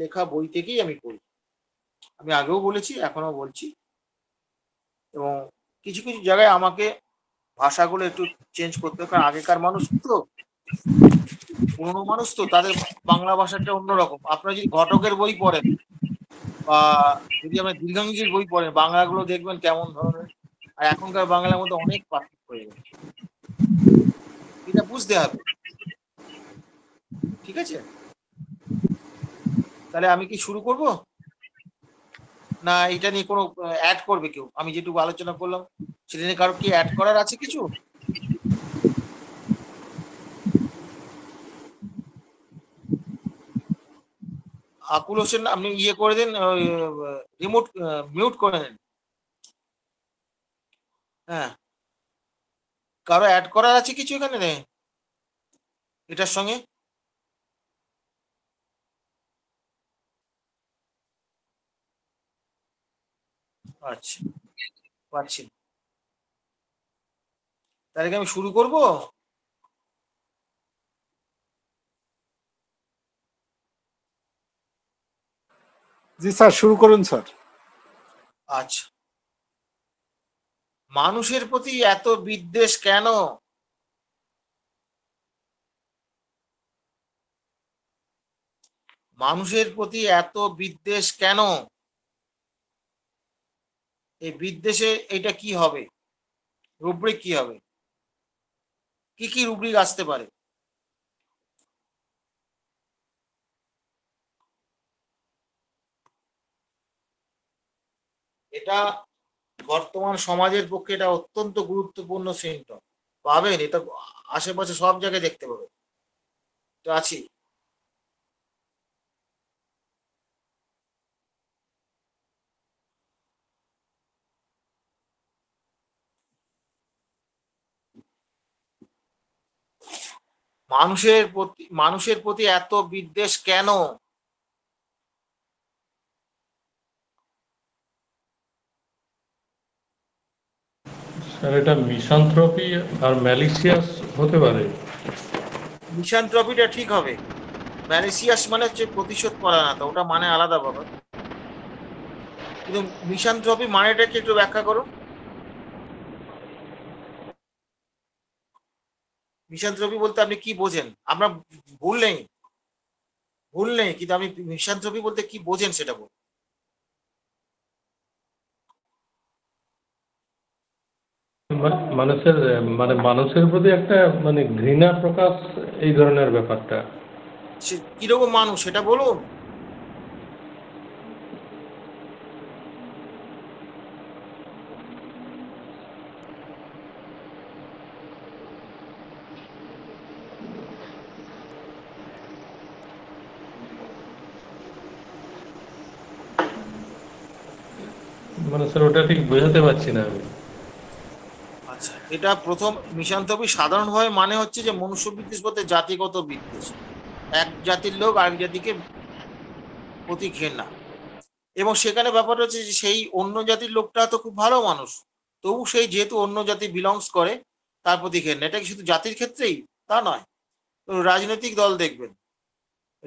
লেখা বই থেকেই আমি পড়ি আমি আগেও বলেছি এখনো বলছি এবং কিছু কিছু জায়গায় আমাকে ভাষাগুলো একটু চেঞ্জ করতে হবে কারণ আগেকার মানুষ তো পুরনো মানুষ তো তাদের বাংলা ভাষাটা অন্যরকম আপনারা যদি ঘটকের বই পড়েন বা যদি আপনার দীর্ঘাঙ্গীর বই পড়েন বাংলাগুলো দেখবেন কেমন ধরনের আর এখনকার বাংলার মধ্যে অনেক পার্থক্য হয়ে গেছে এটা বুঝতে হবে ঠিক আছে তাহলে আমি কি শুরু করব না এটা নিয়ে কোনো অ্যাড করবে কেউ আমি যেটুকু আলোচনা করলাম সেটা নিয়ে কারো কি অ্যাড করার আছে কিছু আকুল হোসেন আপনি ইয়ে করে দিন রিমোট মিউট করে দিন হ্যাঁ কারো অ্যাড করার আছে কিছু এখানে এটার সঙ্গে আচ্ছা পাচ্ছি তাহলে কি আমি শুরু করবো জি স্যার শুরু করুন স্যার আচ্ছা মানুষের প্রতি এত বিদ্বেষ কেন মানুষের প্রতি এত বিদ্বেষ কেন এই বিদ্বেষে এটা কি হবে রুব্রিক কি হবে কি কি রুব্রিক আসতে পারে এটা বর্তমান সমাজের পক্ষে এটা অত্যন্ত গুরুত্বপূর্ণ সিমটম পাবেন এটা আশেপাশে সব জায়গায় দেখতে পাবেন আছি মানুষের প্রতি মানুষের প্রতি এত বিদ্বেষ কেন তাহলে এটা মিসানথ্রপি আর ম্যালিসিয়াস হতে পারে মিসানথ্রপিটা ঠিক হবে ম্যালিসিয়াস মানে হচ্ছে প্রতিশোধ করা না পরায়ণতা ওটা মানে আলাদা ব্যাপার কিন্তু মিসানথ্রপি মানেটা কি একটু ব্যাখ্যা করো মিসানথ্রপি বলতে আপনি কি বোঝেন আমরা ভুল নেই ভুল নেই কিন্তু আপনি মিসানথ্রপি বলতে কি বোঝেন সেটা বলুন মানুষের মানে মানুষের প্রতি একটা মানে ঘৃণা প্রকাশ এই ধরনের ব্যাপারটা কিরকম মানুষ সেটা বলুন মানে স্যার ওটা ঠিক বোঝাতে পারছি না আমি এটা প্রথম মিশান্তবি সাধারণভাবে মানে হচ্ছে যে মনুষ্য বিদ্বেষ বলতে জাতিগত বিদ্বেষ এক জাতির লোক আরেক জাতিকে প্রতি ঘেনা এবং সেখানে ব্যাপার হচ্ছে যে সেই অন্য জাতির লোকটা তো খুব ভালো মানুষ তবু সেই যেহেতু অন্য জাতি বিলংস করে তার প্রতি ঘেন এটা কি শুধু জাতির ক্ষেত্রেই তা নয় রাজনৈতিক দল দেখবেন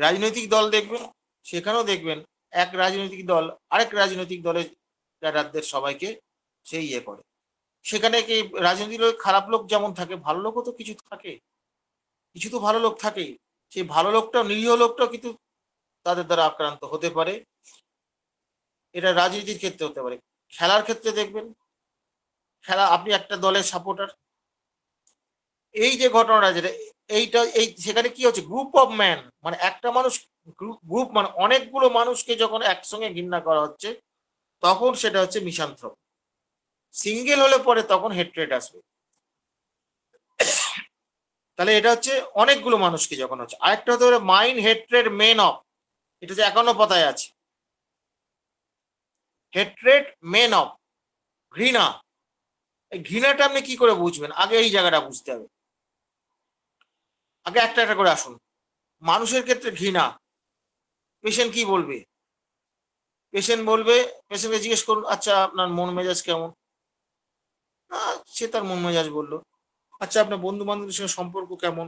রাজনৈতিক দল দেখবেন সেখানেও দেখবেন এক রাজনৈতিক দল আরেক রাজনৈতিক দলের ক্যাডারদের সবাইকে সে ইয়ে করে সেখানে কি রাজনীতির লোক খারাপ লোক যেমন থাকে ভালো লোকও তো কিছু থাকে কিছু তো ভালো লোক থাকেই সেই ভালো লোকটা নিরীহ লোকটাও কিন্তু তাদের দ্বারা আক্রান্ত হতে পারে এটা রাজনীতির ক্ষেত্রে হতে পারে খেলার ক্ষেত্রে দেখবেন খেলা আপনি একটা দলের সাপোর্টার এই যে ঘটনাটা যেটা এইটা এই সেখানে কি হচ্ছে গ্রুপ অফ ম্যান মানে একটা মানুষ গ্রুপ মানে অনেকগুলো মানুষকে যখন একসঙ্গে ঘৃণা করা হচ্ছে তখন সেটা হচ্ছে মিশান্থ্রপ সিঙ্গেল হলে পরে তখন হেট্রেট আসবে তাহলে এটা হচ্ছে অনেকগুলো মানুষকে যখন হচ্ছে আরেকটা হতে পারে মাইন্ড হেট্রেড মেন অফ এটা যে এখনো পাতায় আছে হেট্রেড মেন অফ ঘৃণা এই ঘৃণাটা আপনি কি করে বুঝবেন আগে এই জায়গাটা বুঝতে হবে আগে একটা একটা করে আসুন মানুষের ক্ষেত্রে ঘৃণা পেশেন্ট কি বলবে পেশেন্ট বলবে পেশেন্টকে জিজ্ঞেস করুন আচ্ছা আপনার মন মেজাজ কেমন সে তার মন মেজাজ বললো আচ্ছা আপনার বন্ধু বান্ধবের সঙ্গে সম্পর্ক কেমন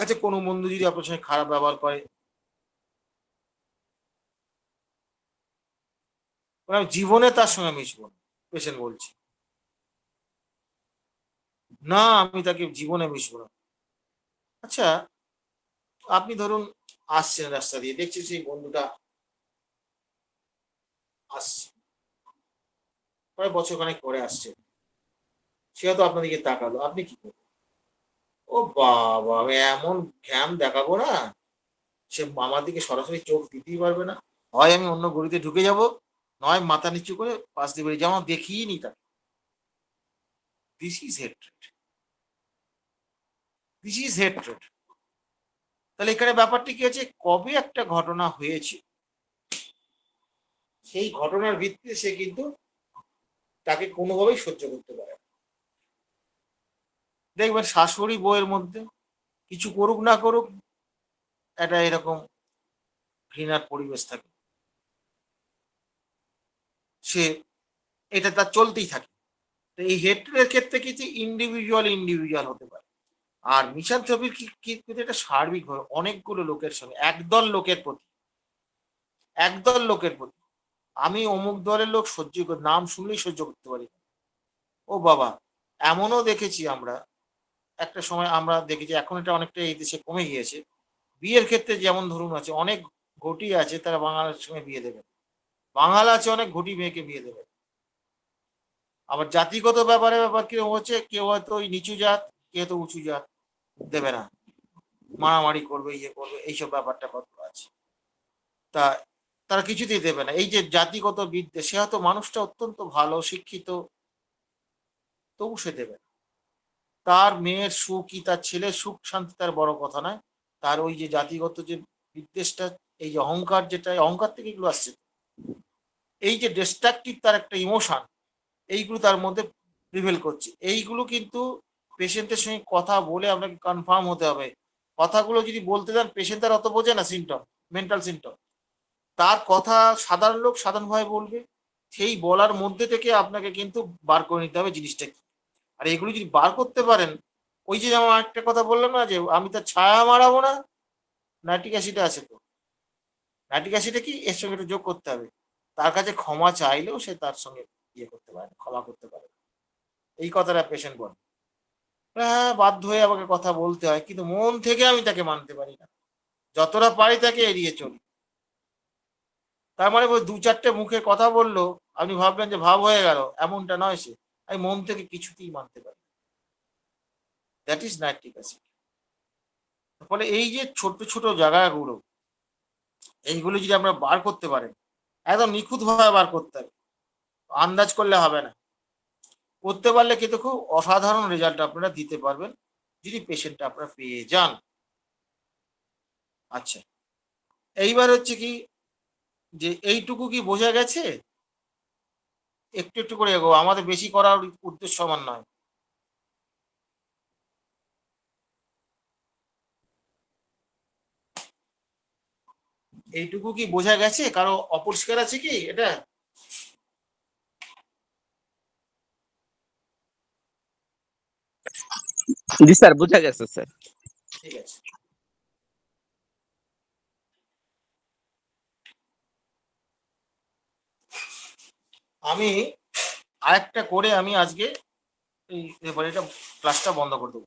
আচ্ছা কোনো বন্ধু যদি আপনার সঙ্গে খারাপ ব্যবহার করে মানে জীবনে তার সঙ্গে মিশবো না পেশেন্ট বলছি না আমি তাকে জীবনে মিশবো না আচ্ছা আপনি ধরুন আসছেন রাস্তা দিয়ে দেখছি সেই বন্ধুটা আসছে বছর অনেক করে আসছে সে হয়তো আপনাদেরকে তাকালো আপনি কি করবেন ও বাবা আমি এমন ঘ্যাম দেখাবো না সে আমার দিকে সরাসরি চোখ দিতেই পারবে না হয় আমি অন্য গড়িতে ঢুকে যাব নয় মাথা নিচু করে পাশ দিয়ে বেরিয়ে যাবো দেখিয়ে নি তাকে this is hatred this is hatred তাহলে এখানে ব্যাপারটি কি হচ্ছে কবে একটা ঘটনা হয়েছে সেই ঘটনার ভিত্তিতে সে কিন্তু তাকে কোনোভাবেই সহ্য করতে পারে দেখবেন শাশুড়ি বইয়ের মধ্যে কিছু করুক না করুক একটা এরকম ঘৃণার পরিবেশ থাকে সে এটা তার চলতেই থাকে তো এই হেট্রের ক্ষেত্রে কিছু ইন্ডিভিজুয়াল ইন্ডিভিজুয়াল হতে পারে আর মিশন থেরাপির এটা সার্বিক হয় অনেকগুলো লোকের সঙ্গে একদল লোকের প্রতি একদল লোকের প্রতি আমি অমুক দলের লোক সহ্য নাম শুনলেই সহ্য করতে পারি ও বাবা এমনও দেখেছি আমরা একটা সময় আমরা দেখেছি এখন এটা অনেকটা এই দেশে কমে গিয়েছে বিয়ের ক্ষেত্রে যেমন ধরুন আছে অনেক ঘটি আছে তারা বাঙালির সঙ্গে বিয়ে দেবে বাঙাল আছে অনেক ঘটি মেয়েকে বিয়ে দেবে আবার জাতিগত ব্যাপারে ব্যাপার কি হচ্ছে কেউ হয়তো ওই নিচু জাত কেউ তো উঁচু জাত দেবে না মারামারি করবে ইয়ে করবে এইসব ব্যাপারটা কত আছে তা তারা কিছুতেই দেবে না এই যে জাতিগত বিদ্যে সে হয়তো মানুষটা অত্যন্ত ভালো শিক্ষিত তবু সে দেবে না তার মেয়ের সুখই তার ছেলের সুখ শান্তি তার বড় কথা নয় তার ওই যে জাতিগত যে বিদ্বেষটা এই যে অহংকার যেটা অহংকার থেকে এগুলো আসছে এই যে ডিস্ট্রাকটিভ তার একটা ইমোশন এইগুলো তার মধ্যে প্রিভেল করছে এইগুলো কিন্তু পেশেন্টের সঙ্গে কথা বলে আপনাকে কনফার্ম হতে হবে কথাগুলো যদি বলতে যান পেশেন্ট তার অত বোঝে না সিমটম মেন্টাল সিমটম তার কথা সাধারণ লোক সাধারণভাবে বলবে সেই বলার মধ্যে থেকে আপনাকে কিন্তু বার করে নিতে হবে জিনিসটা কি আর এগুলো যদি বার করতে পারেন ওই যে যেমন একটা কথা বললাম না যে আমি তার ছায়া মারাবো না নাইট্রিক অ্যাসিডে আছে তো নাইট্রিক অ্যাসিডে কি এর সঙ্গে যোগ করতে হবে তার কাছে ক্ষমা চাইলেও সে তার সঙ্গে ইয়ে করতে পারে ক্ষমা করতে পারে এই কথাটা পেশেন্ট বলে হ্যাঁ বাধ্য হয়ে আমাকে কথা বলতে হয় কিন্তু মন থেকে আমি তাকে মানতে পারি না যতটা পারি তাকে এড়িয়ে চলি তার মানে দু চারটে মুখে কথা বললো আপনি ভাবলেন যে ভাব হয়ে গেল এমনটা নয় সে আমি মন থেকে কিছুতেই মানতে পারি দ্যাট ইজ নাইট্রিক অ্যাসিড ফলে এই যে ছোট ছোট জায়গাগুলো এইগুলো যদি আমরা বার করতে পারেন একদম নিখুঁতভাবে বার করতে হবে আন্দাজ করলে হবে না করতে পারলে কিন্তু খুব অসাধারণ রেজাল্ট আপনারা দিতে পারবেন যদি পেশেন্টটা আপনারা পেয়ে যান আচ্ছা এইবার হচ্ছে কি যে এইটুকু কি বোঝা গেছে একটু একটু করে এগো আমাদের বেশি করার উদ্দেশ্য আমার নয় এইটুকু কি বোঝা গেছে কারো অপরিষ্কার আছে কি এটা জি স্যার বোঝা গেছে স্যার ঠিক আছে আমি আরেকটা করে আমি আজকে এই এটা ক্লাসটা বন্ধ করে দেবো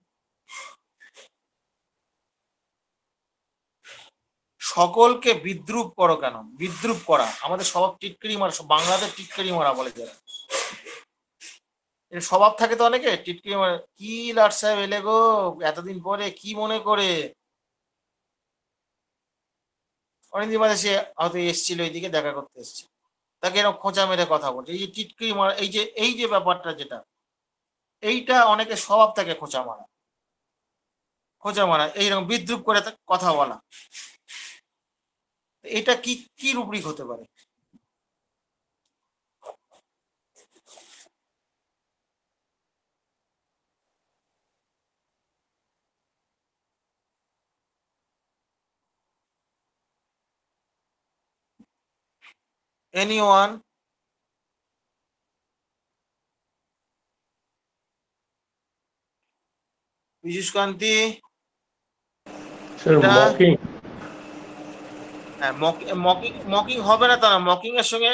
সকলকে বিদ্রুপ করো কেন বিদ্রুপ করা আমাদের স্বভাব টিটকারি মারা বাংলাতে টিটকারি মারা বলে যারা স্বভাব থাকে তো অনেকে টিটকারি মারা কি লাট সাহেব এলে গো এতদিন পরে কি মনে করে অনেকদিন মাঝে সে হয়তো এসছিল ওইদিকে দেখা করতে এসেছিল তাকে এরকম খোঁচা মেরে কথা বলছে এই যে টিটকিরি মারা এই যে এই যে ব্যাপারটা যেটা এইটা অনেকে স্বভাব তাকে খোঁচা মারা খোঁচা মারা এইরকম বিদ্রুপ করে কথা বলা এটা কি কি রুবরিক হতে পারে anyone বিশুষকান্তি মকিং হ্যাঁ, হবে না তা না মকিং এর সঙ্গে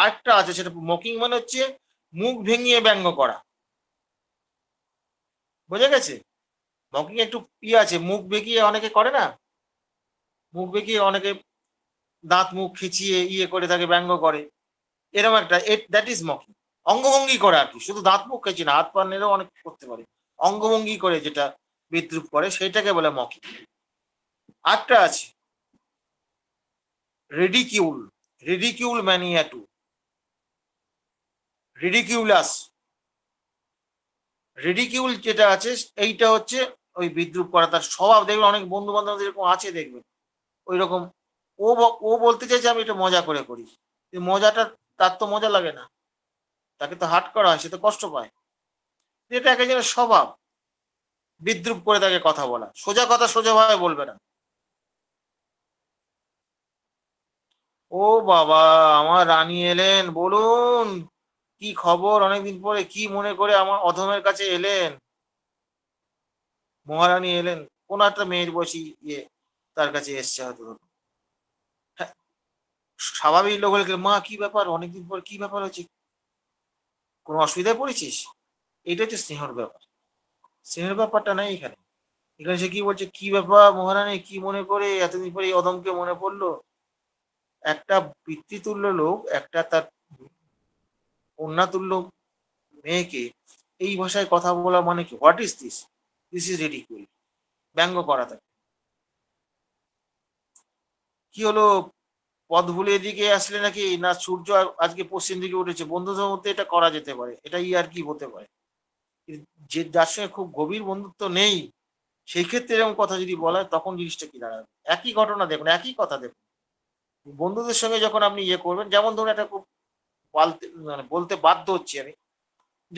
আরেকটা আছে সেটা মকিং মানে হচ্ছে মুখ ভেঙিয়ে ব্যঙ্গ করা বুঝে গেছে মকিং একটু ই আছে মুখ বেঁকিয়ে অনেকে করে না মুখ বেঁকিয়ে অনেকে দাঁত মুখ খিচিয়ে ইয়ে করে তাকে ব্যঙ্গ করে এরকম একটা দ্যাট ইজ মকিং অঙ্গভঙ্গি করে আর কি শুধু দাঁত মুখ খেচি না হাত পা নিলেও অনেক করতে পারে অঙ্গভঙ্গি করে যেটা বিদ্রুপ করে সেটাকে বলে মকিং আটটা আছে ridicule ridicule mania to ridiculous ridicule যেটা আছে এইটা হচ্ছে ওই বিদ্রুপ করা তার স্বভাব দেখবেন অনেক বন্ধু বান্ধব যেরকম আছে দেখবেন ওই রকম ও ও বলতে চাইছে আমি এটা মজা করে করি মজাটা তার তো মজা লাগে না তাকে তো হাট করা হয় সে তো কষ্ট পায় এটা একে যেন স্বভাব বিদ্রুপ করে তাকে কথা বলা সোজা কথা সোজাভাবে বলবে না ও বাবা আমার রানী এলেন বলুন কি খবর অনেকদিন পরে কি মনে করে আমার অধমের কাছে এলেন মহারানী এলেন কোন একটা মেয়ের বসি ইয়ে তার কাছে এসছে হয়তো স্বাভাবিক লোক হলে মা কি ব্যাপার অনেকদিন পর কি ব্যাপার হচ্ছে কোনো অসুবিধায় পড়েছিস এটা হচ্ছে স্নেহর ব্যাপার স্নেহের ব্যাপারটা নাই এখানে এখানে সে কি বলছে কি ব্যাপার মহারানী কি মনে করে এতদিন পরে অদমকে মনে পড়লো একটা বৃত্তি তুল্য লোক একটা তার অন্যাতুল্য মেয়েকে এই ভাষায় কথা বলা মানে কি what is this this is ready ব্যঙ্গ করা তাকে কি হলো পথ ভুলে এদিকে আসলে নাকি না সূর্য আজকে পশ্চিম দিকে উঠেছে বন্ধুদের মধ্যে এটা করা যেতে পারে এটা ইয়ার আর কি হতে পারে যে যার সঙ্গে খুব গভীর বন্ধুত্ব নেই সেই ক্ষেত্রে এরকম কথা যদি বলা হয় তখন জিনিসটা কি দাঁড়াবে একই ঘটনা দেখুন একই কথা দেখুন বন্ধুদের সঙ্গে যখন আপনি ইয়ে করবেন যেমন ধরুন একটা খুব পালতে মানে বলতে বাধ্য হচ্ছি আমি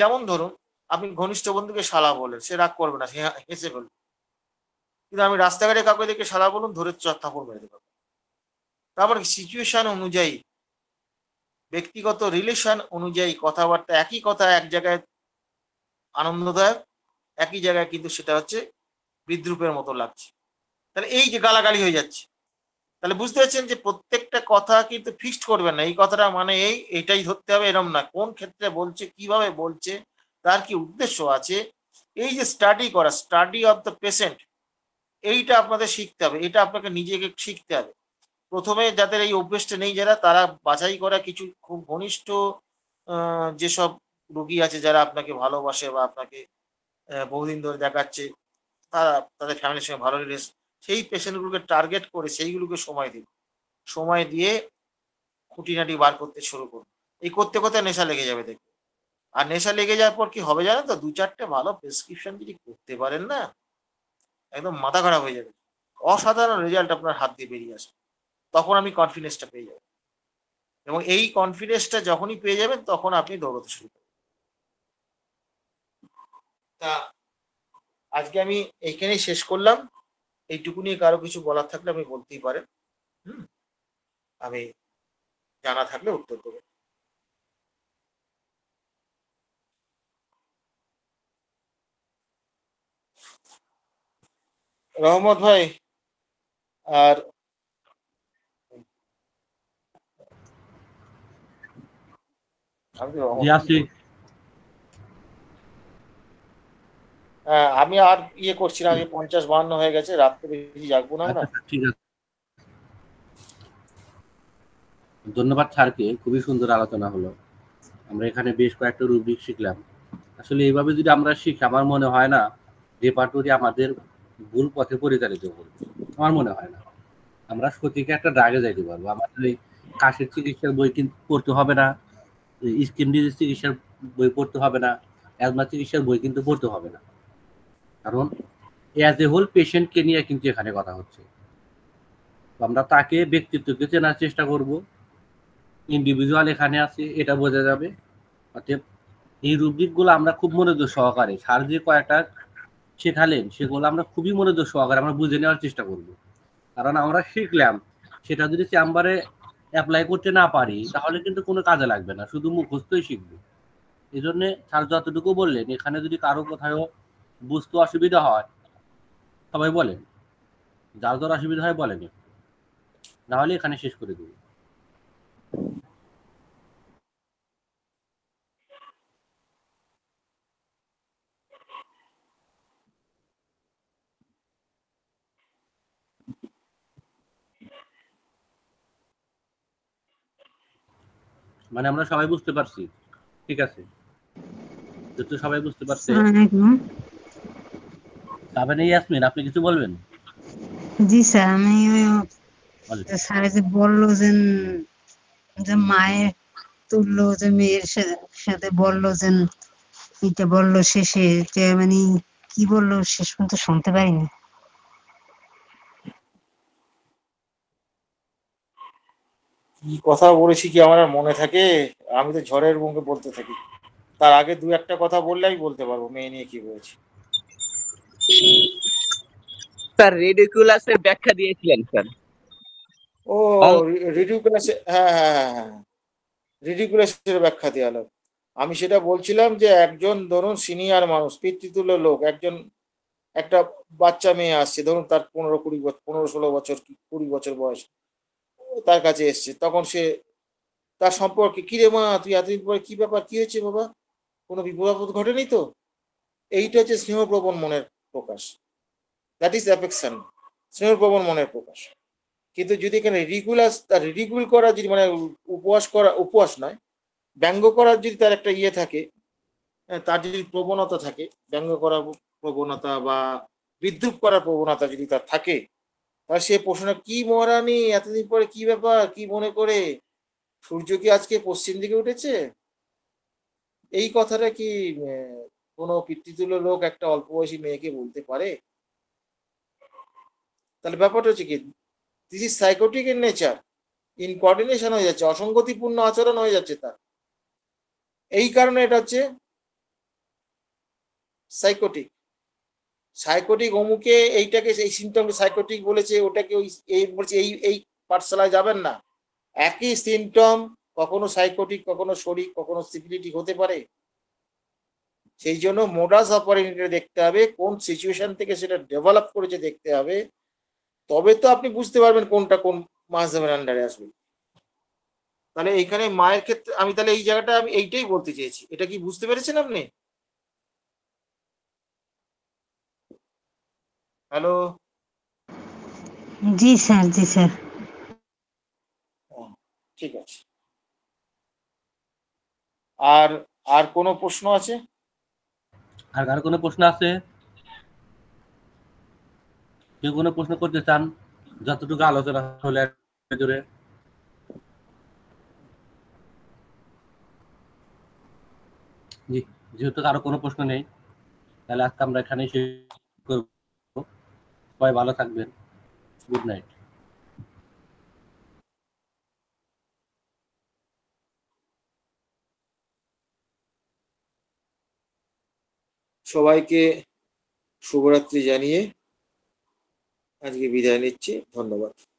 যেমন ধরুন আপনি ঘনিষ্ঠ বন্ধুকে সালা বলেন সে রাগ করবে না সে হেসে ফেলবে কিন্তু আমি রাস্তাঘাটে কাউকে দেখে সালা বলুন ধরে থাপড় মেরে দেবো তারপর সিচুয়েশন অনুযায়ী ব্যক্তিগত রিলেশন অনুযায়ী কথাবার্তা একই কথা এক জায়গায় আনন্দদায়ক একই জায়গায় কিন্তু সেটা হচ্ছে বিদ্রুপের মতো লাগছে তাহলে এই যে গালাগালি হয়ে যাচ্ছে তাহলে বুঝতে পারছেন যে প্রত্যেকটা কথা কিন্তু ফিক্সড করবেন না এই কথাটা মানে এই এটাই ধরতে হবে এরম না কোন ক্ষেত্রে বলছে কিভাবে বলছে তার কি উদ্দেশ্য আছে এই যে স্টাডি করা স্টাডি অফ দ্য পেশেন্ট এইটা আপনাদের শিখতে হবে এটা আপনাকে নিজেকে শিখতে হবে প্রথমে যাদের এই অভ্যেসটা নেই যারা তারা বাছাই করা কিছু খুব ঘনিষ্ঠ যেসব রুগী আছে যারা আপনাকে ভালোবাসে বা আপনাকে বহুদিন ধরে দেখাচ্ছে তারা তাদের ফ্যামিলির সঙ্গে ভালো রিলেশন সেই পেশেন্টগুলোকে টার্গেট করে সেইগুলোকে সময় দিন সময় দিয়ে খুঁটিনাটি বার করতে শুরু করুন এই করতে করতে নেশা লেগে যাবে দেখুন আর নেশা লেগে যাওয়ার পর কি হবে জানেন তো দু চারটে ভালো প্রেসক্রিপশন যদি করতে পারেন না একদম মাথা খারাপ হয়ে যাবে অসাধারণ রেজাল্ট আপনার হাত দিয়ে বেরিয়ে আসবে তখন আমি কনফিডেন্সটা পেয়ে যাব এবং এই কনফিডেন্সটা যখনই পেয়ে যাবেন তখন আপনি দৌড়তে শুরু করবেন তা আজকে আমি এইখানেই শেষ করলাম এইটুকু নিয়ে কারো কিছু বলার থাকলে আপনি বলতেই পারেন হুম আমি জানা থাকলে উত্তর দেবো রহমত ভাই আর হ্যাঁ, আমি আর ইয়ে করছি না আমি পঞ্চাশ বাহান্ন হয়ে গেছে রাত্রে বেশি জাগবো না আচ্ছা, আচ্ছা, ঠিক আছে ধন্যবাদ স্যারকে খুবই সুন্দর আলোচনা হলো আমরা এখানে বেশ কয়েকটা রুব্রিক শিখলাম আসলে এইভাবে যদি আমরা শিখি আমার মনে হয় না রেপার্টরি আমাদের ভুল পথে পরিচালিত করবে আমার মনে হয় না আমরা সত্যিকে একটা ড্রাগে যাইতে পারবো আমাদের এই কাশের চিকিৎসার বই কিন্তু পড়তে হবে না স্কিন ডিজিজ চিকিৎসার বই পড়তে হবে না অ্যাজমা চিকিৎসার বই কিন্তু পড়তে হবে না কারণ অ্যাজ এ হোল পেশেন্টকে নিয়ে কিন্তু এখানে কথা হচ্ছে আমরা তাকে ব্যক্তিত্বকে চেনার চেষ্টা করব ইন্ডিভিজুয়াল এখানে আছে এটা বোঝা যাবে অতএব এই রুগীগুলো আমরা খুব মনোযোগ সহকারে সার যে কয়েকটা শেখালেন সেগুলো আমরা খুবই মনোযোগ সহকারে আমরা বুঝে নেওয়ার চেষ্টা করব কারণ আমরা শিখলাম সেটা যদি চেম্বারে অ্যাপ্লাই করতে না পারি তাহলে কিন্তু কোনো কাজে লাগবে না শুধু মুখস্থই শিখবে এই জন্যে স্যার যতটুকু বললেন এখানে যদি কারো কোথাও বুঝতে অসুবিধা হয় সবাই বলেন যার যার অসুবিধা হয় বলেন তাহলে এখানে শেষ করে দেবো মানে আমরা সবাই বুঝতে পারছি ঠিক আছে যেহেতু সবাই বুঝতে পারছে সাবেনা ইয়াসমিন আপনি কিছু বলবেন জি স্যার আমি ওই স্যার যে বললো যে যে মায়ের তুললো যে মেয়ের সাথে বললো যে এটা বললো শেষে মানে কি বললো শেষ পর্যন্ত শুনতে পারিনি কি কথা বলেছি কি আমার আর মনে থাকে আমি তো ঝড়ের মুখে বলতে থাকি তার আগে দু একটা কথা বললে আমি বলতে পারবো মেয়ে নিয়ে কি বলেছি স্যার রেডিকুলাসের ব্যাখ্যা দিয়েছিলেন স্যার ও রিডিকুলাস হ্যাঁ হ্যাঁ হ্যাঁ হ্যাঁ রিডিকুলাসের ব্যাখ্যা দেওয়া হলো আমি সেটা বলছিলাম যে একজন ধরুন সিনিয়র মানুষ পিতৃতুল্য লোক একজন একটা বাচ্চা মেয়ে আসছে ধরুন তার পনেরো কুড়ি বছর পনেরো ষোলো বছর কি কুড়ি বছর বয়স তার কাছে এসছে তখন সে তার সম্পর্কে কিরে রে মা তুই এতদিন পরে কি ব্যাপার কি হয়েছে বাবা কোনো বিপদাপদ ঘটেনি তো এইটা হচ্ছে স্নেহপ্রবণ মনের প্রকাশ দ্যাট ইজ অ্যাফেকশন স্নেহপ্রবণ মনের প্রকাশ কিন্তু যদি এখানে রেগুলার তার রিগুল করা যদি মানে উপবাস করা উপবাস নয় ব্যঙ্গ করার যদি তার একটা ইয়ে থাকে হ্যাঁ, তার যদি প্রবণতা থাকে ব্যঙ্গ করার প্রবণতা বা বিদ্রুপ করার প্রবণতা যদি তার থাকে আর সে প্রশ্ন কি মহারানী এতদিন পরে কি ব্যাপার কি মনে করে সূর্য কি আজকে পশ্চিম দিকে উঠেছে এই কথাটা কি কোনো পিতৃতুল্য লোক একটা অল্প বয়সী মেয়েকে বলতে পারে তাহলে ব্যাপারটা হচ্ছে কি this is psychotic in nature incoordination হয়ে যাচ্ছে অসঙ্গতিপূর্ণ আচরণ হয়ে যাচ্ছে তার এই কারণে এটা হচ্ছে সাইকোটিক সাইকোটিক অমুকে এইটাকে এই সিমটমকে সাইকোটিক বলেছে ওটাকে ওই এই বলছে এই এই পাঠশালায় যাবেন না একই সিমটম কখনো সাইকোটিক কখনো শরীর কখনো সিভিলিটি হতে পারে সেই জন্য মোডাস অপারেটিভ দেখতে হবে কোন সিচুয়েশন থেকে সেটা ডেভেলপ করেছে দেখতে হবে তবে তো আপনি বুঝতে পারবেন কোনটা কোন মাঝধামের আন্ডারে আসবে তাহলে এইখানে মায়ের ক্ষেত্রে আমি তাহলে এই জায়গাটা আমি এইটাই বলতে চেয়েছি এটা কি বুঝতে পেরেছেন আপনি হ্যালো জি স্যার জি স্যার ঠিক আছে আর আর কোনো প্রশ্ন আছে আর কারো কোনো প্রশ্ন আছে কেউ কোনো প্রশ্ন করতে চান যতটুকু আলোচনা হলে জুড়ে যেহেতু আরো কোনো প্রশ্ন নেই তাহলে আজকে আমরা এখানেই করব সবাই ভালো থাকবেন গুড নাইট সবাইকে শুভরাত্রি জানিয়ে আজকে বিদায় নিচ্ছি ধন্যবাদ